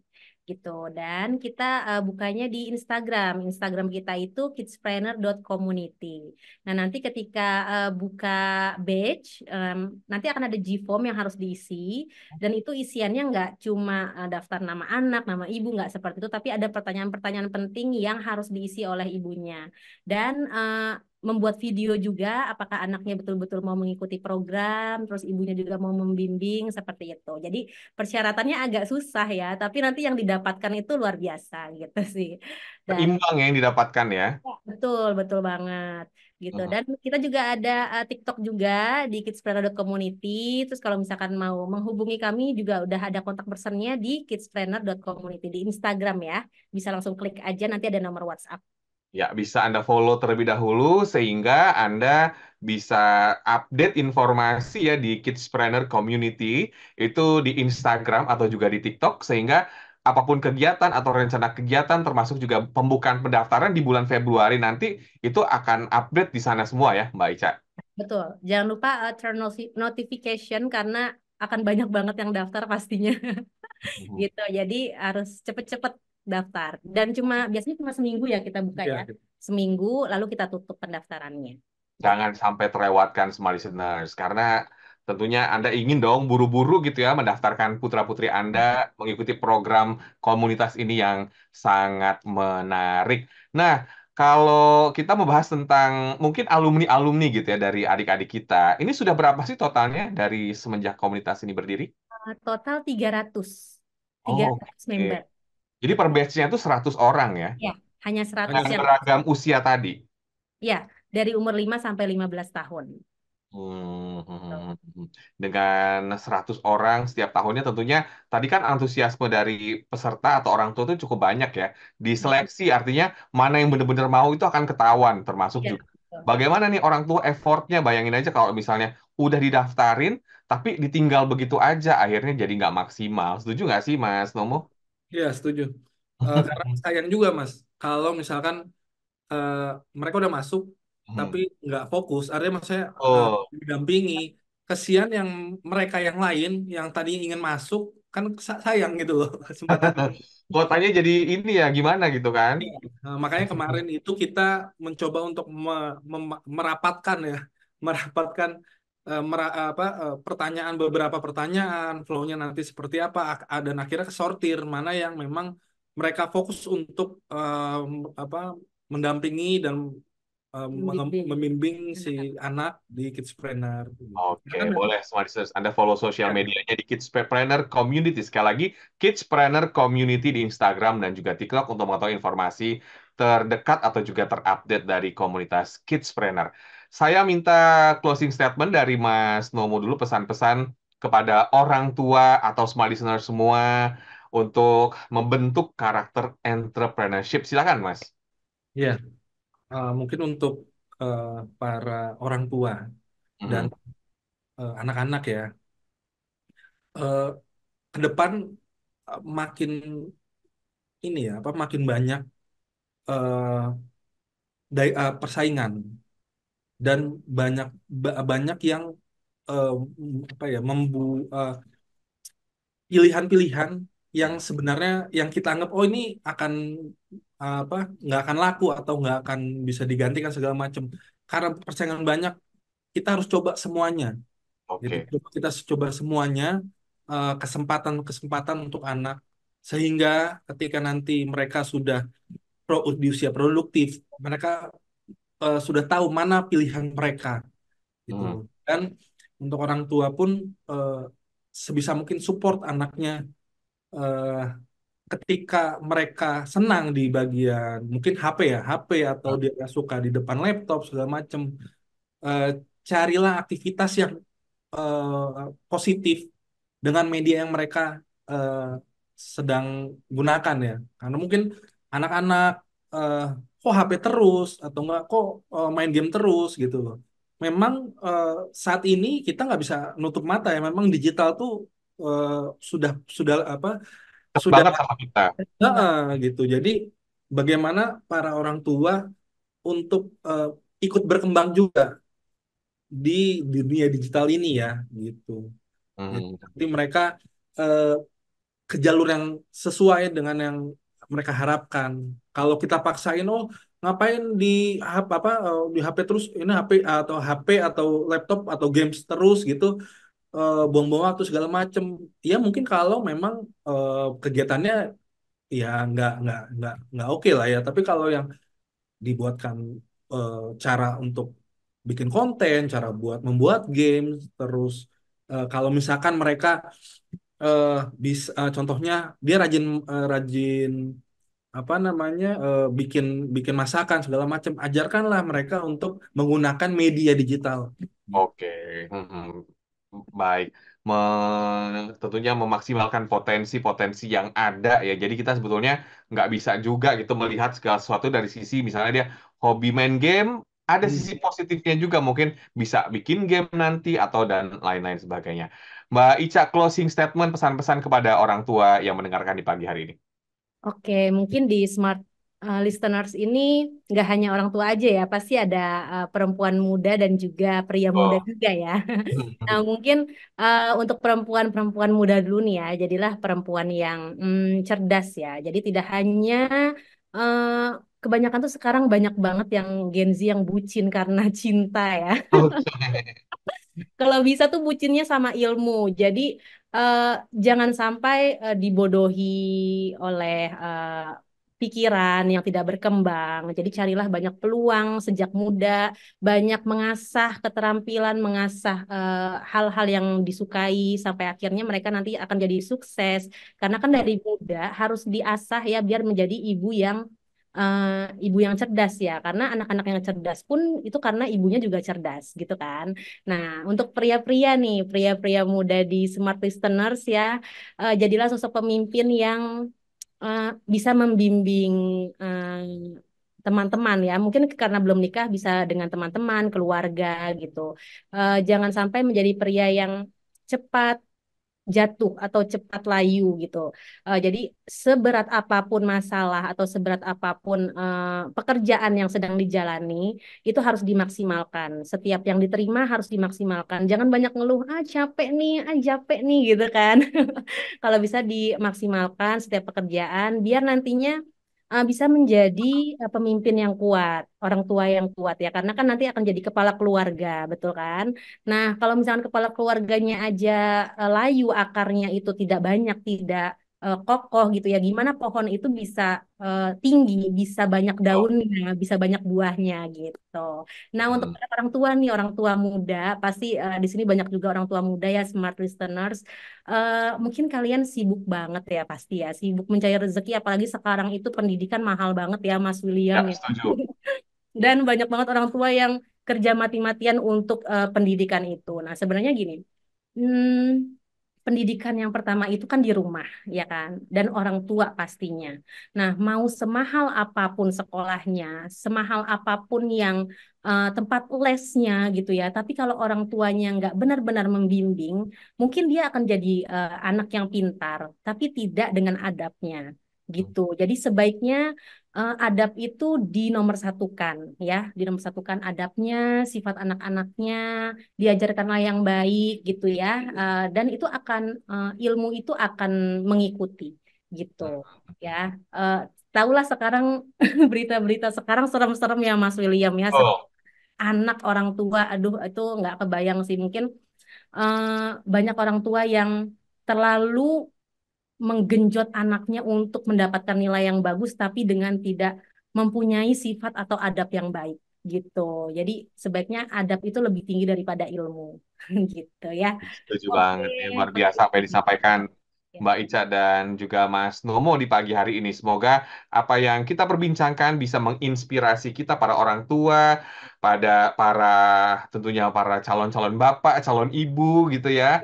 gitu dan kita uh, bukanya di Instagram. Instagram kita itu kidsplanner.community. Nah, nanti ketika uh, buka batch um, nanti akan ada G-form yang harus diisi dan itu isiannya nggak cuma uh, daftar nama anak, nama ibu nggak seperti itu, tapi ada pertanyaan-pertanyaan penting yang harus diisi oleh ibunya. Dan uh, membuat video juga apakah anaknya betul-betul mau mengikuti program terus ibunya juga mau membimbing seperti itu jadi persyaratannya agak susah ya tapi nanti yang didapatkan itu luar biasa gitu sih dan imbang ya yang didapatkan ya. ya betul betul banget gitu hmm. dan kita juga ada uh, TikTok juga di community terus kalau misalkan mau menghubungi kami juga udah ada kontak personnya di community di Instagram ya bisa langsung klik aja nanti ada nomor WhatsApp Ya, bisa Anda follow terlebih dahulu sehingga Anda bisa update informasi ya di Kidspreneur Community itu di Instagram atau juga di TikTok sehingga apapun kegiatan atau rencana kegiatan termasuk juga pembukaan pendaftaran di bulan Februari nanti itu akan update di sana semua ya Mbak Ica. Betul. Jangan lupa uh, turn notification karena akan banyak banget yang daftar pastinya. Mm-hmm. gitu. Jadi harus cepet-cepet daftar dan cuma biasanya cuma seminggu ya kita buka ya, ya. seminggu lalu kita tutup pendaftarannya jangan sampai terlewatkan semua listeners karena tentunya Anda ingin dong buru-buru gitu ya mendaftarkan putra-putri Anda mengikuti program komunitas ini yang sangat menarik. Nah, kalau kita membahas tentang mungkin alumni-alumni gitu ya dari adik-adik kita, ini sudah berapa sih totalnya dari semenjak komunitas ini berdiri? Eh, total 300. 300 oh, okay. member. Jadi per batch-nya itu 100 orang ya? Iya, hanya 100 Dengan yang beragam usia tadi. Iya, dari umur 5 sampai 15 tahun. Hmm. hmm, hmm. Dengan 100 orang setiap tahunnya tentunya tadi kan antusiasme dari peserta atau orang tua itu cukup banyak ya. Diseleksi hmm. artinya mana yang benar-benar mau itu akan ketahuan termasuk ya, juga. Betul. Bagaimana nih orang tua effortnya bayangin aja kalau misalnya udah didaftarin tapi ditinggal begitu aja akhirnya jadi nggak maksimal. Setuju nggak sih Mas Nomo? Iya, setuju. Uh, karena sayang juga, Mas. Kalau misalkan uh, mereka udah masuk, hmm. tapi nggak fokus, artinya maksudnya eh, oh. uh, didampingi. Kesian yang mereka yang lain, yang tadi ingin masuk, kan sayang gitu loh. Kotanya jadi ini ya, gimana gitu kan? Uh, makanya kemarin itu kita mencoba untuk me me merapatkan ya, merapatkan Eh, mera, apa, eh, pertanyaan beberapa pertanyaan, flownya nanti seperti apa, ah, dan akhirnya sortir mana yang memang mereka fokus untuk um, apa mendampingi dan um, membimbing. si anak di Kidspreneur. Oke, okay, boleh Smart Anda follow sosial ya. medianya di Kidspreneur Community. Sekali lagi, Kidspreneur Community di Instagram dan juga TikTok untuk mengetahui informasi terdekat atau juga terupdate dari komunitas Kidspreneur. Saya minta closing statement dari Mas Nomo dulu pesan-pesan kepada orang tua atau semua listener semua untuk membentuk karakter entrepreneurship. Silakan, Mas. Ya, uh, mungkin untuk uh, para orang tua mm-hmm. dan uh, anak-anak ya. Uh, ke depan uh, makin ini ya apa makin banyak uh, day, uh, persaingan dan banyak banyak yang uh, apa ya membu pilihan eh, pilihan-pilihan yang sebenarnya yang kita anggap oh ini akan uh, apa nggak akan laku atau nggak akan bisa digantikan segala macam karena persaingan banyak kita harus coba semuanya okay. Jadi, kita coba semuanya eh, kesempatan-kesempatan uh, untuk anak sehingga ketika nanti mereka sudah pro, di usia produktif mereka uh, sudah tahu mana pilihan mereka gitu. Hmm. Dan untuk orang tua pun uh, sebisa mungkin support anaknya uh, ketika mereka senang di bagian mungkin HP ya, HP atau hmm. dia suka di depan laptop segala macam uh, carilah aktivitas yang uh, positif dengan media yang mereka uh, sedang gunakan ya. Karena mungkin anak-anak uh, kok HP terus atau enggak kok uh, main game terus gitu loh. Memang uh, saat ini kita nggak bisa nutup mata ya. Memang digital tuh uh, sudah sudah apa Terus sudah banget sama kita. Uh, gitu. Jadi bagaimana para orang tua untuk uh, ikut berkembang juga di dunia digital ini ya gitu. Hmm. Jadi mereka uh, ke jalur yang sesuai dengan yang mereka harapkan. Kalau kita paksain, oh ngapain di apa eh, di HP terus ini HP atau HP atau laptop atau games terus gitu eh, buang-buang waktu segala macem. Ya mungkin kalau memang eh, kegiatannya ya nggak nggak nggak nggak oke okay lah ya. Tapi kalau yang dibuatkan cara untuk bikin konten, cara buat membuat games, terus kalau misalkan mereka eh bisa uh, eh, contohnya dia rajin uh, rajin apa namanya uh, bikin bikin masakan segala macam ajarkanlah mereka untuk menggunakan media digital Oke, hmm, Baik. Me- tentunya memaksimalkan potensi-potensi yang ada ya. Jadi kita sebetulnya nggak bisa juga gitu melihat segala sesuatu dari sisi misalnya dia hobi main game, ada hmm. sisi positifnya juga mungkin bisa bikin game nanti atau dan lain-lain sebagainya. Mbak Ica closing statement pesan-pesan kepada orang tua yang mendengarkan di pagi hari ini. Oke, mungkin di smart uh, listeners ini nggak hanya orang tua aja ya, pasti ada uh, perempuan muda dan juga pria oh. muda juga ya. nah mungkin uh, untuk perempuan-perempuan muda dulu nih ya, jadilah perempuan yang hmm, cerdas ya. Jadi tidak hanya uh, kebanyakan tuh sekarang banyak banget yang Gen Z yang bucin karena cinta ya kalau bisa tuh bucinnya sama ilmu. Jadi uh, jangan sampai uh, dibodohi oleh uh, pikiran yang tidak berkembang. Jadi carilah banyak peluang sejak muda, banyak mengasah keterampilan, mengasah hal-hal uh, hal -hal yang disukai sampai akhirnya mereka nanti akan jadi sukses. Karena kan dari muda harus diasah ya biar menjadi ibu yang uh, ibu yang cerdas ya karena anak-anak yang cerdas pun itu karena ibunya juga cerdas gitu kan nah untuk pria-pria nih pria-pria muda di smart listeners ya uh, jadilah sosok pemimpin yang uh, bisa membimbing uh, teman-teman ya mungkin karena belum nikah bisa dengan teman-teman keluarga gitu uh, jangan sampai menjadi pria yang cepat jatuh atau cepat layu gitu. Uh, jadi seberat apapun masalah atau seberat apapun uh, pekerjaan yang sedang dijalani itu harus dimaksimalkan. Setiap yang diterima harus dimaksimalkan. Jangan banyak ngeluh, ah capek nih, ah capek nih gitu kan. Kalau bisa dimaksimalkan setiap pekerjaan biar nantinya uh, bisa menjadi uh, pemimpin yang kuat, orang tua yang kuat ya, karena kan nanti akan jadi kepala keluarga, betul kan? Nah, kalau misalkan kepala keluarganya aja uh, layu akarnya itu tidak banyak, tidak uh, kokoh gitu ya gimana pohon itu bisa uh, tinggi bisa banyak daunnya bisa banyak buahnya gitu nah untuk hmm. orang tua nih orang tua muda pasti uh, di sini banyak juga orang tua muda ya smart listeners uh, mungkin kalian sibuk banget ya pasti ya sibuk mencari rezeki apalagi sekarang itu pendidikan mahal banget ya Mas William ya, ya. dan banyak banget orang tua yang kerja mati-matian untuk uh, pendidikan itu nah sebenarnya gini hmm, pendidikan yang pertama itu kan di rumah, ya kan? Dan orang tua pastinya. Nah, mau semahal apapun sekolahnya, semahal apapun yang uh, tempat lesnya gitu ya, tapi kalau orang tuanya nggak benar-benar membimbing, mungkin dia akan jadi uh, anak yang pintar, tapi tidak dengan adabnya. Hmm. gitu. Jadi sebaiknya uh, adab itu di nomor dinomorsatukan ya, di nomor dinomorsatukan adabnya, sifat anak-anaknya, diajarkanlah yang baik gitu ya. Uh, dan itu akan uh, ilmu itu akan mengikuti gitu hmm. ya. Uh, Taulah sekarang berita-berita sekarang serem-serem ya Mas William ya. Oh. Anak orang tua, aduh itu nggak kebayang sih mungkin uh, banyak orang tua yang terlalu menggenjot anaknya untuk mendapatkan nilai yang bagus tapi dengan tidak mempunyai sifat atau adab yang baik gitu. Jadi sebaiknya adab itu lebih tinggi daripada ilmu gitu ya. Setuju okay. banget, ya, luar biasa apa yang disampaikan Ya. Mbak Ica dan juga Mas Nomo di pagi hari ini. Semoga apa yang kita perbincangkan bisa menginspirasi kita para orang tua, pada para tentunya para calon-calon bapak, calon ibu gitu ya.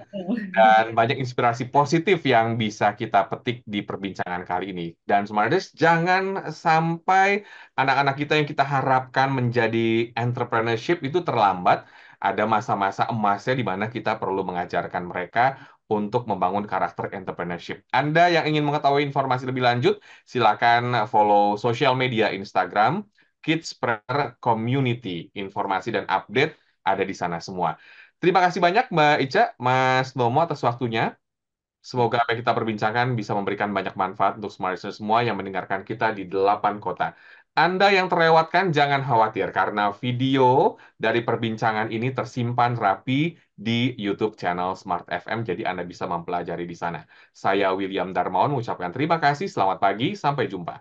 Dan banyak inspirasi positif yang bisa kita petik di perbincangan kali ini. Dan Smartest, jangan sampai anak-anak kita yang kita harapkan menjadi entrepreneurship itu terlambat ada masa-masa emasnya di mana kita perlu mengajarkan mereka untuk membangun karakter entrepreneurship. Anda yang ingin mengetahui informasi lebih lanjut, silakan follow social media Instagram Kidspreneur Community. Informasi dan update ada di sana semua. Terima kasih banyak Mbak Ica, Mas Nomo atas waktunya. Semoga apa yang kita perbincangkan bisa memberikan banyak manfaat untuk smart semua yang mendengarkan kita di delapan kota. Anda yang terlewatkan jangan khawatir karena video dari perbincangan ini tersimpan rapi di YouTube channel Smart FM jadi Anda bisa mempelajari di sana. Saya William Darmawan mengucapkan terima kasih, selamat pagi, sampai jumpa.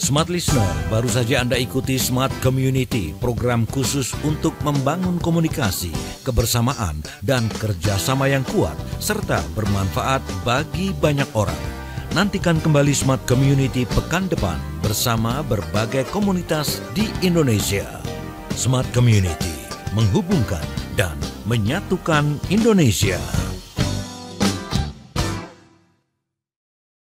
Smart Listener, baru saja Anda ikuti Smart Community, program khusus untuk membangun komunikasi, kebersamaan, dan kerjasama yang kuat, serta bermanfaat bagi banyak orang. Nantikan kembali Smart Community pekan depan bersama berbagai komunitas di Indonesia. Smart Community menghubungkan dan menyatukan Indonesia.